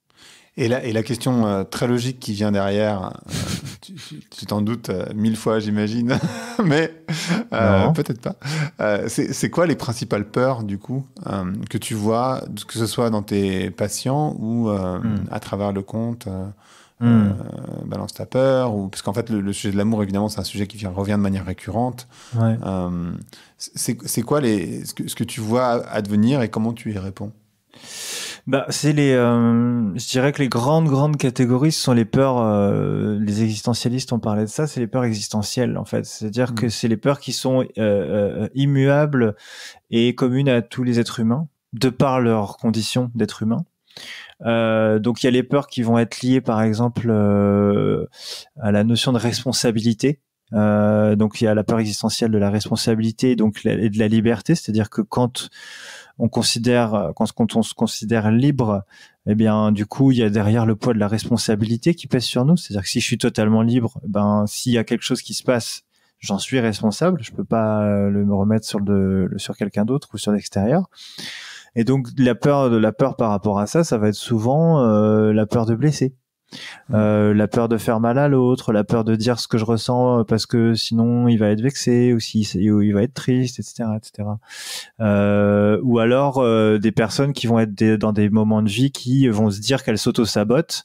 Et, la, et la question euh, très logique qui vient derrière, tu t'en doutes mille fois, j'imagine, mais peut-être pas. C'est quoi les principales peurs, du coup, que tu vois, que ce soit dans tes patients ou hmm. à travers le compte euh, hmm. Balance ta peur, ou parce qu'en fait le, sujet de l'amour évidemment c'est un sujet qui revient de manière récurrente. Ouais. Euh, c'est quoi les ce que, tu vois advenir et comment tu y réponds bah, c'est les, euh, je dirais que les grandes grandes catégories ce sont les peurs, les existentialistes ont parlé de ça, c'est les peurs existentielles en fait, c'est-à-dire hmm. que c'est les peurs qui sont immuables et communes à tous les êtres humains de par leurs conditions d'être humain. Euh, donc il y a les peurs qui vont être liées par exemple euh, à la notion de responsabilité. Euh, donc il y a la peur existentielle de la responsabilité donc, et de la liberté, c'est-à-dire que quand on considère quand, on se considère libre, eh bien du coup il y a derrière le poids de la responsabilité qui pèse sur nous. C'est-à-dire que si je suis totalement libre, eh ben s'il y a quelque chose qui se passe, j'en suis responsable, je peux pas le me remettre sur quelqu'un d'autre ou sur l'extérieur. Et donc la peur de la peur par rapport à ça, ça va être souvent euh, la peur de blesser. Euh, la peur de faire mal à l'autre, la peur de dire ce que je ressens euh, parce que sinon il va être vexé ou si il va être triste, etc., etc. Euh, ou alors des personnes qui vont être dans des moments de vie qui vont se dire qu'elles s'auto-sabotent,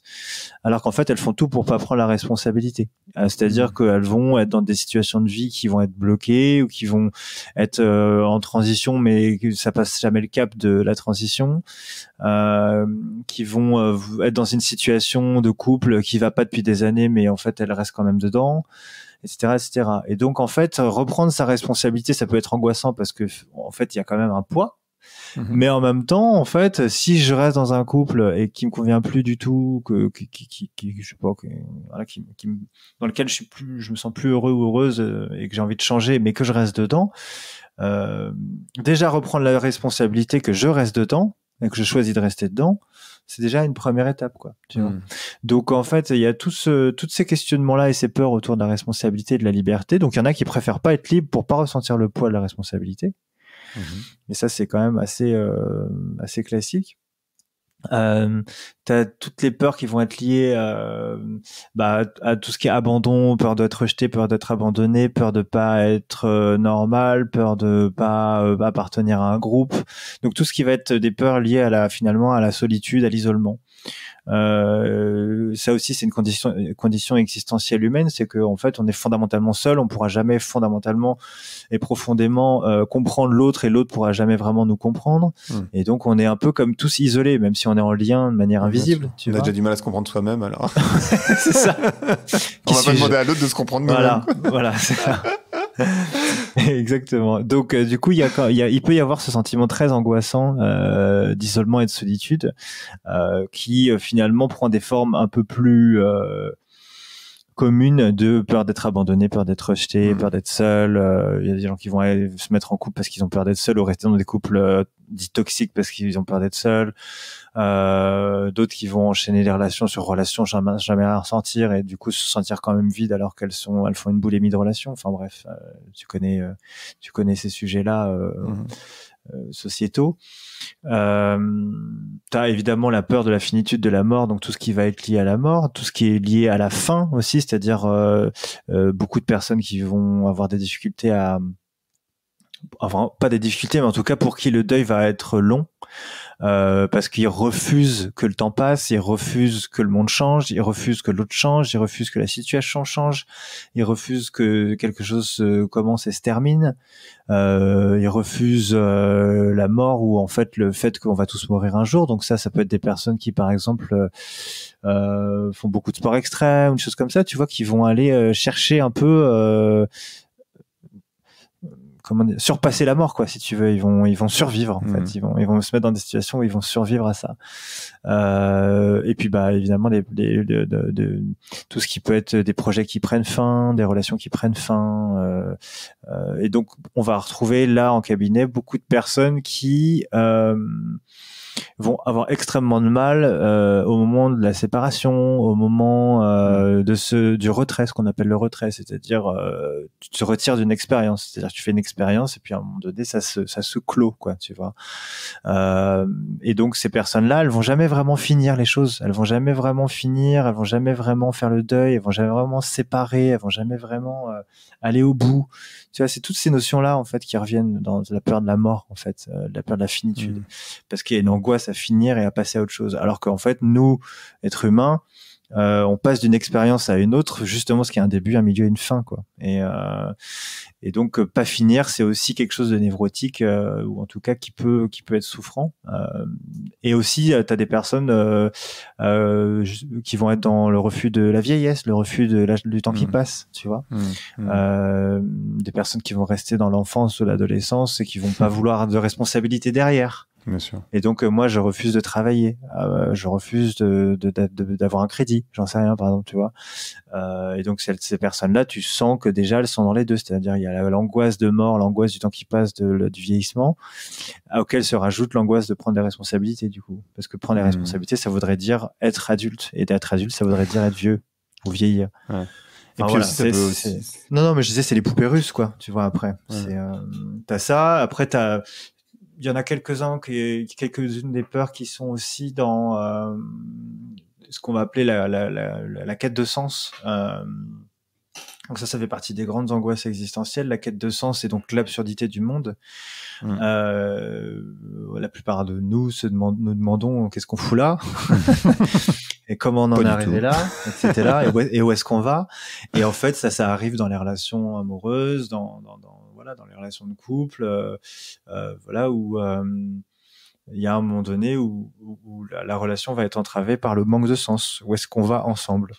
alors qu'en fait elles font tout pour pas prendre la responsabilité. C'est-à-dire mmh. qu'elles vont être dans des situations de vie qui vont être bloquées ou qui vont être en transition, mais ça passe jamais le cap de la transition euh, qui vont euh, être dans une situation de couple qui va pas depuis des années, mais en fait elle reste quand même dedans, etc., etc. Et donc en fait reprendre sa responsabilité, ça peut être angoissant parce que en fait il y a quand même un poids. Mhm. Mais en même temps, en fait, si je reste dans un couple et qui me convient plus du tout, que que, que, je sais pas, que, voilà, qui, qui, dans lequel je suis plus, je me sens plus heureux ou heureuse euh, et que j'ai envie de changer, mais que je reste dedans, euh, déjà reprendre la responsabilité que je reste dedans, et que je choisis de rester dedans, c'est déjà une première étape, quoi. Hmm. Donc en fait, il y a tous tous ces questionnements-là et ces peurs autour de la responsabilité et de la liberté. Donc il y en a qui préfèrent pas être libre pour pas ressentir le poids de la responsabilité. Hmm. Et ça, c'est quand même assez, euh, assez classique. Euh, t'as toutes les peurs qui vont être liées bah, à tout ce qui est abandon, peur d'être rejeté, peur d'être abandonné, peur de pas être normal, peur de pas appartenir à un groupe. Donc tout ce qui va être des peurs liées à la finalement à la solitude, à l'isolement. Euh, ça aussi, c'est une condition, condition existentielle humaine, c'est qu'en en fait, on est fondamentalement seul, on pourra jamais fondamentalement et profondément euh, comprendre l'autre et l'autre pourra jamais vraiment nous comprendre. Hmm. Et donc, on est un peu comme tous isolés, même si on est en lien de manière invisible. Tu on a déjà du mal à se comprendre soi-même, alors. c'est ça. on va pas demander à l'autre de se comprendre nous Voilà, voilà, c'est ça. Exactement. Donc, euh, du coup, il, a, il peut y avoir ce sentiment très angoissant euh, d'isolement et de solitude, euh, qui finalement prend des formes un peu plus commune de peur d'être abandonné, peur d'être rejeté, mhm. peur d'être seul. Il euh, y a des gens qui vont se mettre en couple parce qu'ils ont peur d'être seuls ou rester dans des couples euh, dits toxiques parce qu'ils ont peur d'être seuls. Euh, d'autres qui vont enchaîner les relations sur relations, jamais, jamais rien ressentir et du coup se sentir quand même vide alors qu'elles sont, elles font une boulimie de relations. Enfin bref, tu connais, tu connais ces sujets-là. Mhm. Euh, sociétaux. Euh, tu as évidemment la peur de la finitude de la mort, donc tout ce qui va être lié à la mort, tout ce qui est lié à la fin aussi, c'est-à-dire euh, euh, beaucoup de personnes qui vont avoir des difficultés à, enfin pas des difficultés, mais en tout cas pour qui le deuil va être long, euh, parce qu'ils refusent que le temps passe, ils refusent que le monde change, ils refusent que l'autre change, ils refusent que la situation change, ils refusent que quelque chose euh, commence et se termine, euh, ils refusent la mort ou en fait le fait qu'on va tous mourir un jour. Donc ça, ça peut être des personnes qui par exemple font beaucoup de sport extrême, une chose comme ça, tu vois, qui vont aller chercher un peu surpasser la mort, quoi, si tu veux. Ils vont, ils vont survivre, en fait. Mm. Ils vont, ils vont se mettre dans des situations où ils vont survivre à ça. Euh, et puis, bah, évidemment, les, les, de, tout ce qui peut être des projets qui prennent fin, des relations qui prennent fin. Euh, euh et donc, on va retrouver là en cabinet beaucoup de personnes qui euh, vont avoir extrêmement de mal euh, au moment de la séparation, au moment euh, mm. de ce du retrait, ce qu'on appelle le retrait, c'est-à-dire euh, tu te retires d'une expérience, c'est-à-dire tu fais une expérience et puis à un moment donné ça se clôt quoi, tu vois. et donc ces personnes-là, elles vont jamais vraiment finir les choses, elles vont jamais vraiment finir, elles vont jamais vraiment faire le deuil, elles vont jamais vraiment se séparer, elles vont jamais vraiment aller au bout, c'est toutes ces notions-là, en fait, qui reviennent dans la peur de la mort, en fait, euh, la peur de la finitude. Mm. Parce qu'il y a une angoisse à finir et à passer à autre chose. Alors qu'en fait, nous, êtres humains, euh, on passe d'une expérience à une autre, justement, ce qui est un début, un milieu et une fin, quoi. Euh, et, donc, pas finir, c'est aussi quelque chose de névrotique, euh, ou en tout cas qui peut, qui peut être souffrant. et aussi, tu as des personnes qui vont être dans le refus de la vieillesse, le refus de l'âge du temps qui mmh. passe, tu vois. Mmh. Mmh. des personnes qui vont rester dans l'enfance, ou l'adolescence, et qui vont pas vouloir de responsabilité derrière. Bien Et donc euh, moi je refuse de travailler, euh, je refuse d'avoir un crédit, j'en sais rien par exemple, tu vois. Euh, et donc ces personnes-là, tu sens que déjà elles sont dans les deux, c'est-à-dire il y a l'angoisse de mort, l'angoisse du temps qui passe, du vieillissement, auquel se rajoute l'angoisse de prendre des responsabilités du coup, parce que prendre des hmm. responsabilités, ça voudrait dire être adulte, et d'être adulte, ça voudrait dire être vieux ou vieillir. Et Non, non, mais je disais, c'est les poupées russes, quoi, tu vois, après. t'as ça, après, t'as il y en a quelques-uns, quelques-unes des peurs qui sont aussi dans euh, ce qu'on va appeler la, la, la, la quête de sens. Euh, donc ça, ça fait partie des grandes angoisses existentielles, la quête de sens et donc l'absurdité du monde. Mmh. Euh, la plupart de nous se nous demandons qu'est-ce qu'on fout là et comment on en est arrivé là, et où, est-ce qu'on va Et en fait, ça, ça arrive dans les relations amoureuses, dans, dans, dans dans les relations de couple, euh, euh, voilà, où euh, il y a un moment donné où, la, relation va être entravée par le manque de sens. Où est-ce qu'on va ensemble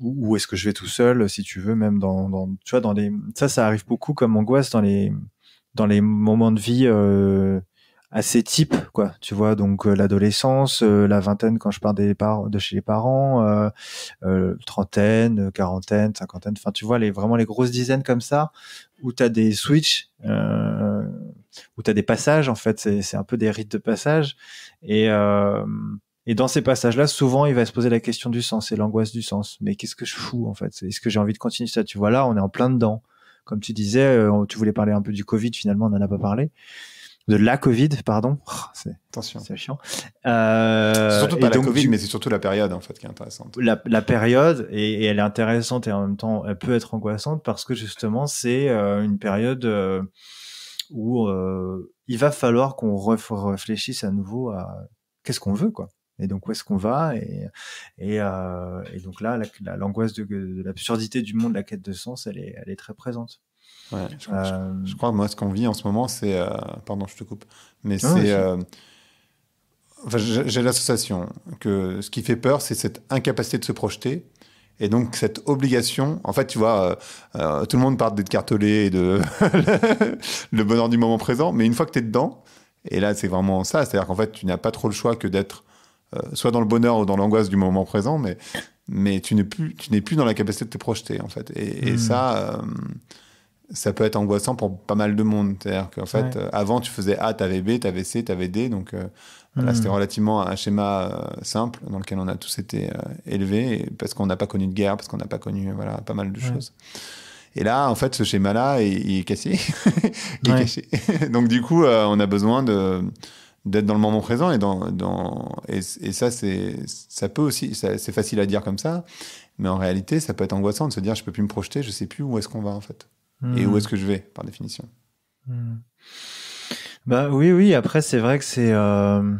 Où, est-ce que je vais tout seul, si tu veux, même dans, dans, dans les ça, ça arrive beaucoup comme angoisse dans les dans les moments de vie assez types quoi tu vois donc euh, l'adolescence euh, la vingtaine quand je pars des parents de chez les parents euh, euh, trentaine quarantaine cinquantaine enfin tu vois les vraiment les grosses dizaines comme ça où tu as des switches où tu as des passages en fait c'est un peu des rites de passage et et dans ces passages-là, souvent, il va se poser la question du sens et l'angoisse du sens. Mais qu'est-ce que je fous, en fait Est-ce que j'ai envie de continuer ça Tu vois, là, on est en plein dedans. Comme tu disais, tu voulais parler un peu du Covid, finalement, on en a pas parlé de la Covid, pardon. Oh, c'est, Attention. C'est chiant. Euh, c'est surtout pas la Covid, mais c'est surtout la période, en fait, qui est intéressante. La, période, et, elle est intéressante et en même temps, elle peut être angoissante parce que justement, c'est euh, une période euh, où il va falloir qu'on réfléchisse à nouveau à qu'est-ce qu'on veut, quoi. Et donc où est-ce qu'on va et, et, donc là, la, l'angoisse de, de, l'absurdité du monde, la quête de sens, elle est, elle est très présente je, euh... je, crois, moi, ce qu'on vit en ce moment, c'est. Euh, pardon, je te coupe. Mais c'est. Euh, enfin, j'ai l'association que ce qui fait peur, c'est cette incapacité de se projeter. Et donc, cette obligation, en fait, tu vois, euh, tout le monde parle d'être cartelé et de le bonheur du moment présent, mais une fois que tu es dedans, et là, c'est vraiment ça, c'est-à-dire qu'en fait, tu n'as pas trop le choix que d'être soit dans le bonheur ou dans l'angoisse du moment présent, mais, mais tu n'es plus, tu plus dans la capacité de te projeter, en fait. Et, hmm. ça, ça peut être angoissant pour pas mal de monde. C'est-à-dire qu'en fait, euh, avant, tu faisais A, t'avais B, t'avais C, t'avais D. Donc euh, là, c'était hmm. relativement un schéma euh, simple dans lequel on a tous été élevés parce qu'on n'a pas connu de guerre, parce qu'on n'a pas connu voilà, pas mal de choses. Et là, en fait, ce schéma-là, il, est cassé. il est caché. donc du coup, on a besoin de d'être dans le moment présent et dans, et ça c'est ça peut aussi c'est facile à dire comme ça mais en réalité ça peut être angoissant de se dire je peux plus me projeter je sais plus où est-ce qu'on va en fait et où hmm. est-ce que je vais, par définition hmm. Bah oui, oui. Après, c'est vrai que c'est. Euh...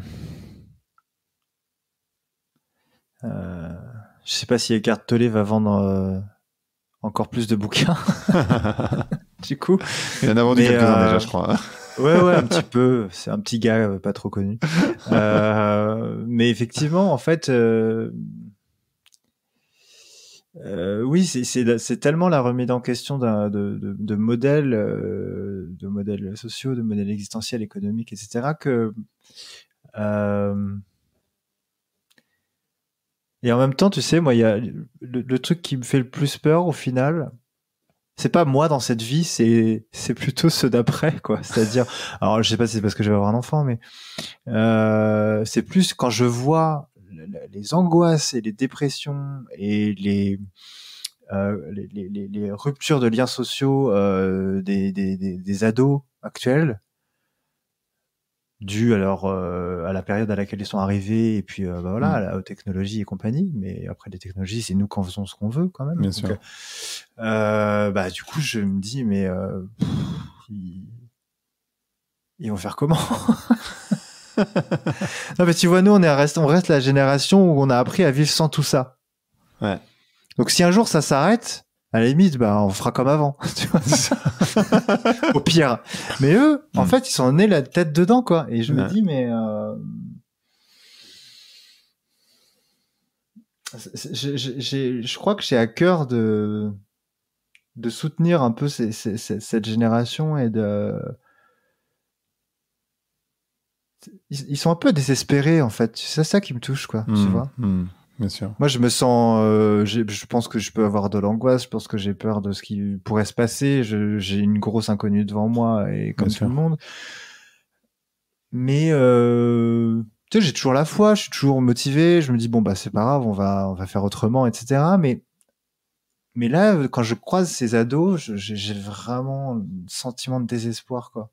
Euh... Je sais pas si Eckhart Tolle va vendre euh, encore plus de bouquins. du coup. Il en a vendu quelques-uns euh, déjà, je crois. ouais, ouais, un petit peu. C'est un petit gars euh, pas trop connu. mais effectivement, en fait euh, oui, c'est tellement la remise en question de, modèles, euh, de modèles sociaux, de modèles existentiels, économiques, etc. que euh, et en même temps, tu sais, moi, il y a le, truc qui me fait le plus peur au final. C'est pas moi dans cette vie, c'est c'est plutôt ceux d'après, quoi. C'est-à-dire, alors je sais pas si c'est parce que je vais avoir un enfant, mais c'est plus quand je vois les angoisses et les dépressions et les, euh, les, les, les, ruptures de liens sociaux euh, des, des, des, des, ados actuels, dus alors euh, à la période à laquelle ils sont arrivés et puis euh, bah voilà mm. la, aux technologies et compagnie. Mais après les technologies, c'est nous qui faisons ce qu'on veut quand même. Bien sûr. Euh, bah du coup, je me dis mais ils... vont faire comment non, mais tu vois, nous, on, est, reste, on reste la génération où on a appris à vivre sans tout ça. Ouais. Donc si un jour ça s'arrête, à la limite, bah, on fera comme avant. Au pire. Mais eux, en mm. fait, ils sont nés la tête dedans, quoi. Et je me dis, mais. Euh... Je, crois que j'ai à cœur de, de soutenir un peu cette génération et de ils, sont un peu désespérés en fait. C'est ça qui me touche, quoi. tu hmm, vois. Hmm, moi, je me sens. Euh, je pense que je peux avoir de l'angoisse. Je pense que j'ai peur de ce qui pourrait se passer. J'ai une grosse inconnue devant moi et comme tout le monde. Mais euh, tu sais, j'ai toujours la foi. Je suis toujours motivé. Je me dis bon bah c'est pas grave, on va on va faire autrement, etc. Mais mais là, quand je croise ces ados, j'ai vraiment le sentiment de désespoir, quoi.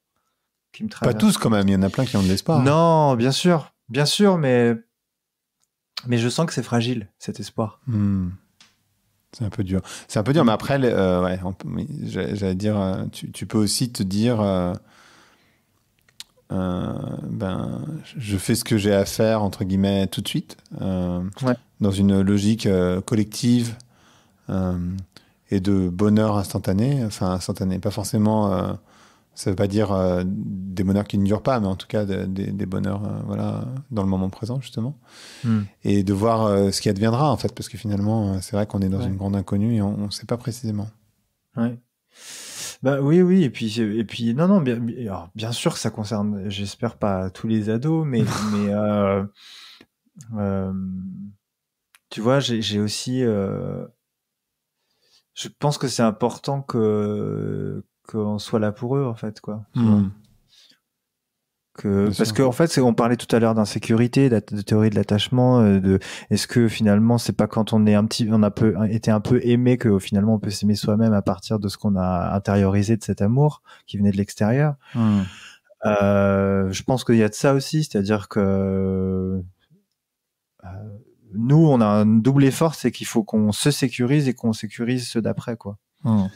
Pas tous quand même, il y en a plein qui ont de l'espoir. Non, bien sûr, bien sûr, mais mais je sens que c'est fragile cet espoir. Hmm. C'est un peu dur. C'est un peu dur, mais après, euh, j'allais dire, euh, tu, peux aussi te dire, euh, ben, je fais ce que j'ai à faire entre guillemets tout de suite, dans une logique collective et de bonheur instantané, enfin instantané, pas forcément ça ne veut pas dire euh, des bonheurs qui ne durent pas, mais en tout cas des bonheurs euh, voilà, dans le moment présent, justement. Hmm. Et de voir euh, ce qui adviendra, en fait, parce que finalement, c'est vrai qu'on est dans une grande inconnue et on ne sait pas précisément. Bah, oui, oui, et puis, et puis non, non, bien, bien sûr que ça concerne, j'espère pas tous les ados, mais, mais tu vois, j'ai aussi. je pense que c'est important que qu'on soit là pour eux en fait quoi. Hmm. Que, parce qu'en en fait, on parlait tout à l'heure d'insécurité, de, théorie de l'attachement, euh, de est-ce que finalement c'est pas quand on est un petit, on a été un peu aimé que finalement on peut s'aimer soi-même à partir de ce qu'on a intériorisé de cet amour qui venait de l'extérieur. Hmm. Euh, je pense qu'il y a de ça aussi, c'est-à-dire que euh, nous, on a un double effort, c'est qu'il faut qu'on se sécurise et qu'on sécurise ceux d'après, quoi. Hmm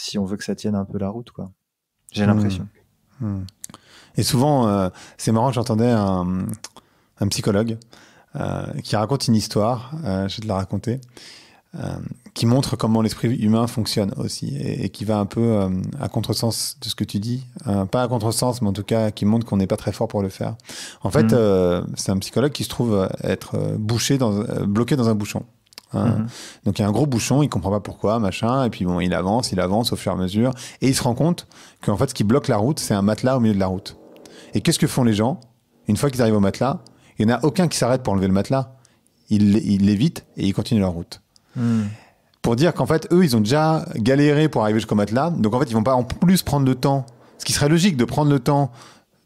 si on veut que ça tienne un peu la route, quoi. J'ai hmm. l'impression. Hmm. Et souvent, euh, c'est marrant, j'entendais un, psychologue euh, qui raconte une histoire, euh, je vais te la raconter, qui montre comment l'esprit humain fonctionne aussi, et, qui va un peu à contresens de ce que tu dis. pas à contresens, mais en tout cas qui montre qu'on n'est pas très fort pour le faire. En fait, hmm. c'est un psychologue qui se trouve être bouché dans, bloqué dans un bouchon. Hein. Mhm. Donc il y a un gros bouchon, il comprend pas pourquoi, machin, et puis bon, il avance, il avance au fur et à mesure, et il se rend compte qu'en fait, ce qui bloque la route, c'est un matelas au milieu de la route. Et qu'est-ce que font les gens Une fois qu'ils arrivent au matelas, il n'y en a aucun qui s'arrête pour enlever le matelas. Ils l'évitent et ils continuent leur route. Hmm. Pour dire qu'en fait, eux, ils ont déjà galéré pour arriver jusqu'au matelas, donc en fait, ils vont pas en plus prendre le temps, ce qui serait logique de prendre le temps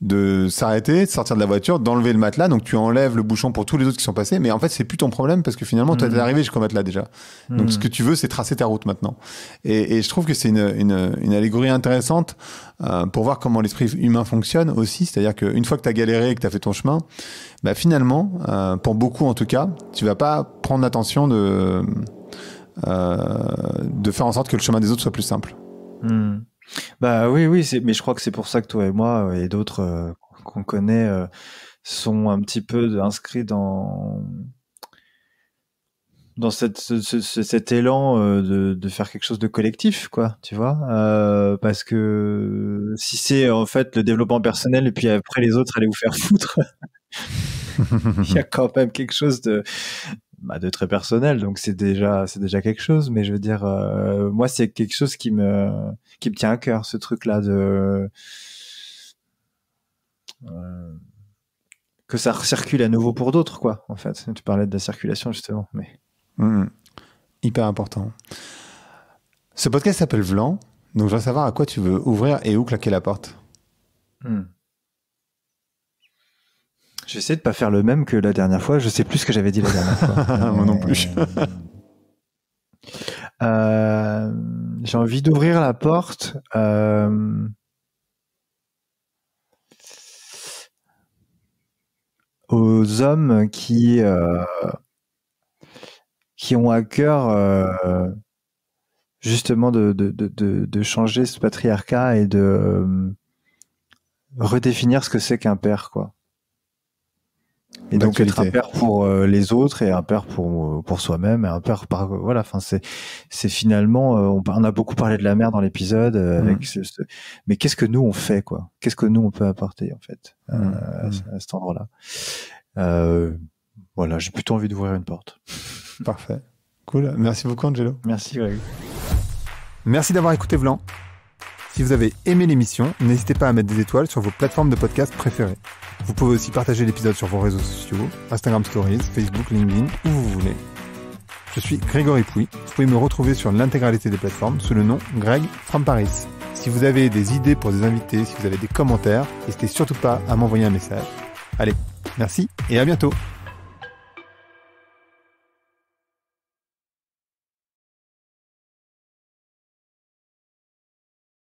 de s'arrêter, de sortir de la voiture, d'enlever le matelas. Donc tu enlèves le bouchon pour tous les autres qui sont passés. Mais en fait, c'est plus ton problème parce que finalement, tu es hmm. arrivé jusqu'au matelas déjà. Hmm. Donc ce que tu veux, c'est tracer ta route maintenant. Et, je trouve que c'est une, allégorie intéressante euh, pour voir comment l'esprit humain fonctionne aussi. C'est-à-dire qu'une fois que t'as galéré et que t'as fait ton chemin, bah finalement, euh, pour beaucoup en tout cas, tu vas pas prendre l'attention de, euh, de faire en sorte que le chemin des autres soit plus simple. Hmm. Bah oui, oui, mais je crois que c'est pour ça que toi et moi euh, et d'autres euh, qu'on connaît euh, sont un petit peu inscrits dans dans cette, cet élan de, de, faire quelque chose de collectif, quoi, tu vois, parce que si c'est en fait le développement personnel et puis après les autres allez vous faire foutre, il y a quand même quelque chose de bah, de très personnel, donc c'est déjà c'est déjà quelque chose. Mais je veux dire, euh, moi c'est quelque chose qui me qui me tient à cœur, ce truc-là de euh, que ça recircule à nouveau pour d'autres, quoi. En fait, tu parlais de la circulation justement, mais hmm. hyper important. Ce podcast s'appelle Vlan, donc je veux savoir à quoi tu veux ouvrir et où claquer la porte. Hmm. J'essaie de pas faire le même que la dernière fois. Je sais plus ce que j'avais dit la dernière fois. Moi non plus. Euh, j'ai envie d'ouvrir la porte. Euh, aux hommes qui euh, qui ont à cœur justement de, de, changer ce patriarcat et de redéfinir ce que c'est qu'un père quoi et donc être un père pour euh, les autres et un père pour euh, pour soi-même et un père par voilà. Enfin c'est c'est finalement euh, on, a beaucoup parlé de la mer dans l'épisode mm. mais qu'est-ce que nous on fait quoi Qu'est-ce que nous on peut apporter en fait à, mm. cet endroit-là Voilà, j'ai plutôt envie d'ouvrir une porte. Parfait, cool. Merci beaucoup Angelo. Merci. Greg. Merci d'avoir écouté Vlan. Si vous avez aimé l'émission, n'hésitez pas à mettre des étoiles sur vos plateformes de podcast préférées. Vous pouvez aussi partager l'épisode sur vos réseaux sociaux, Instagram Stories, Facebook, LinkedIn, où vous voulez. Je suis Grégory Pouy. Vous pouvez me retrouver sur l'intégralité des plateformes sous le nom Greg from Paris. Si vous avez des idées pour des invités, si vous avez des commentaires, n'hésitez surtout pas à m'envoyer un message. Allez, merci et à bientôt.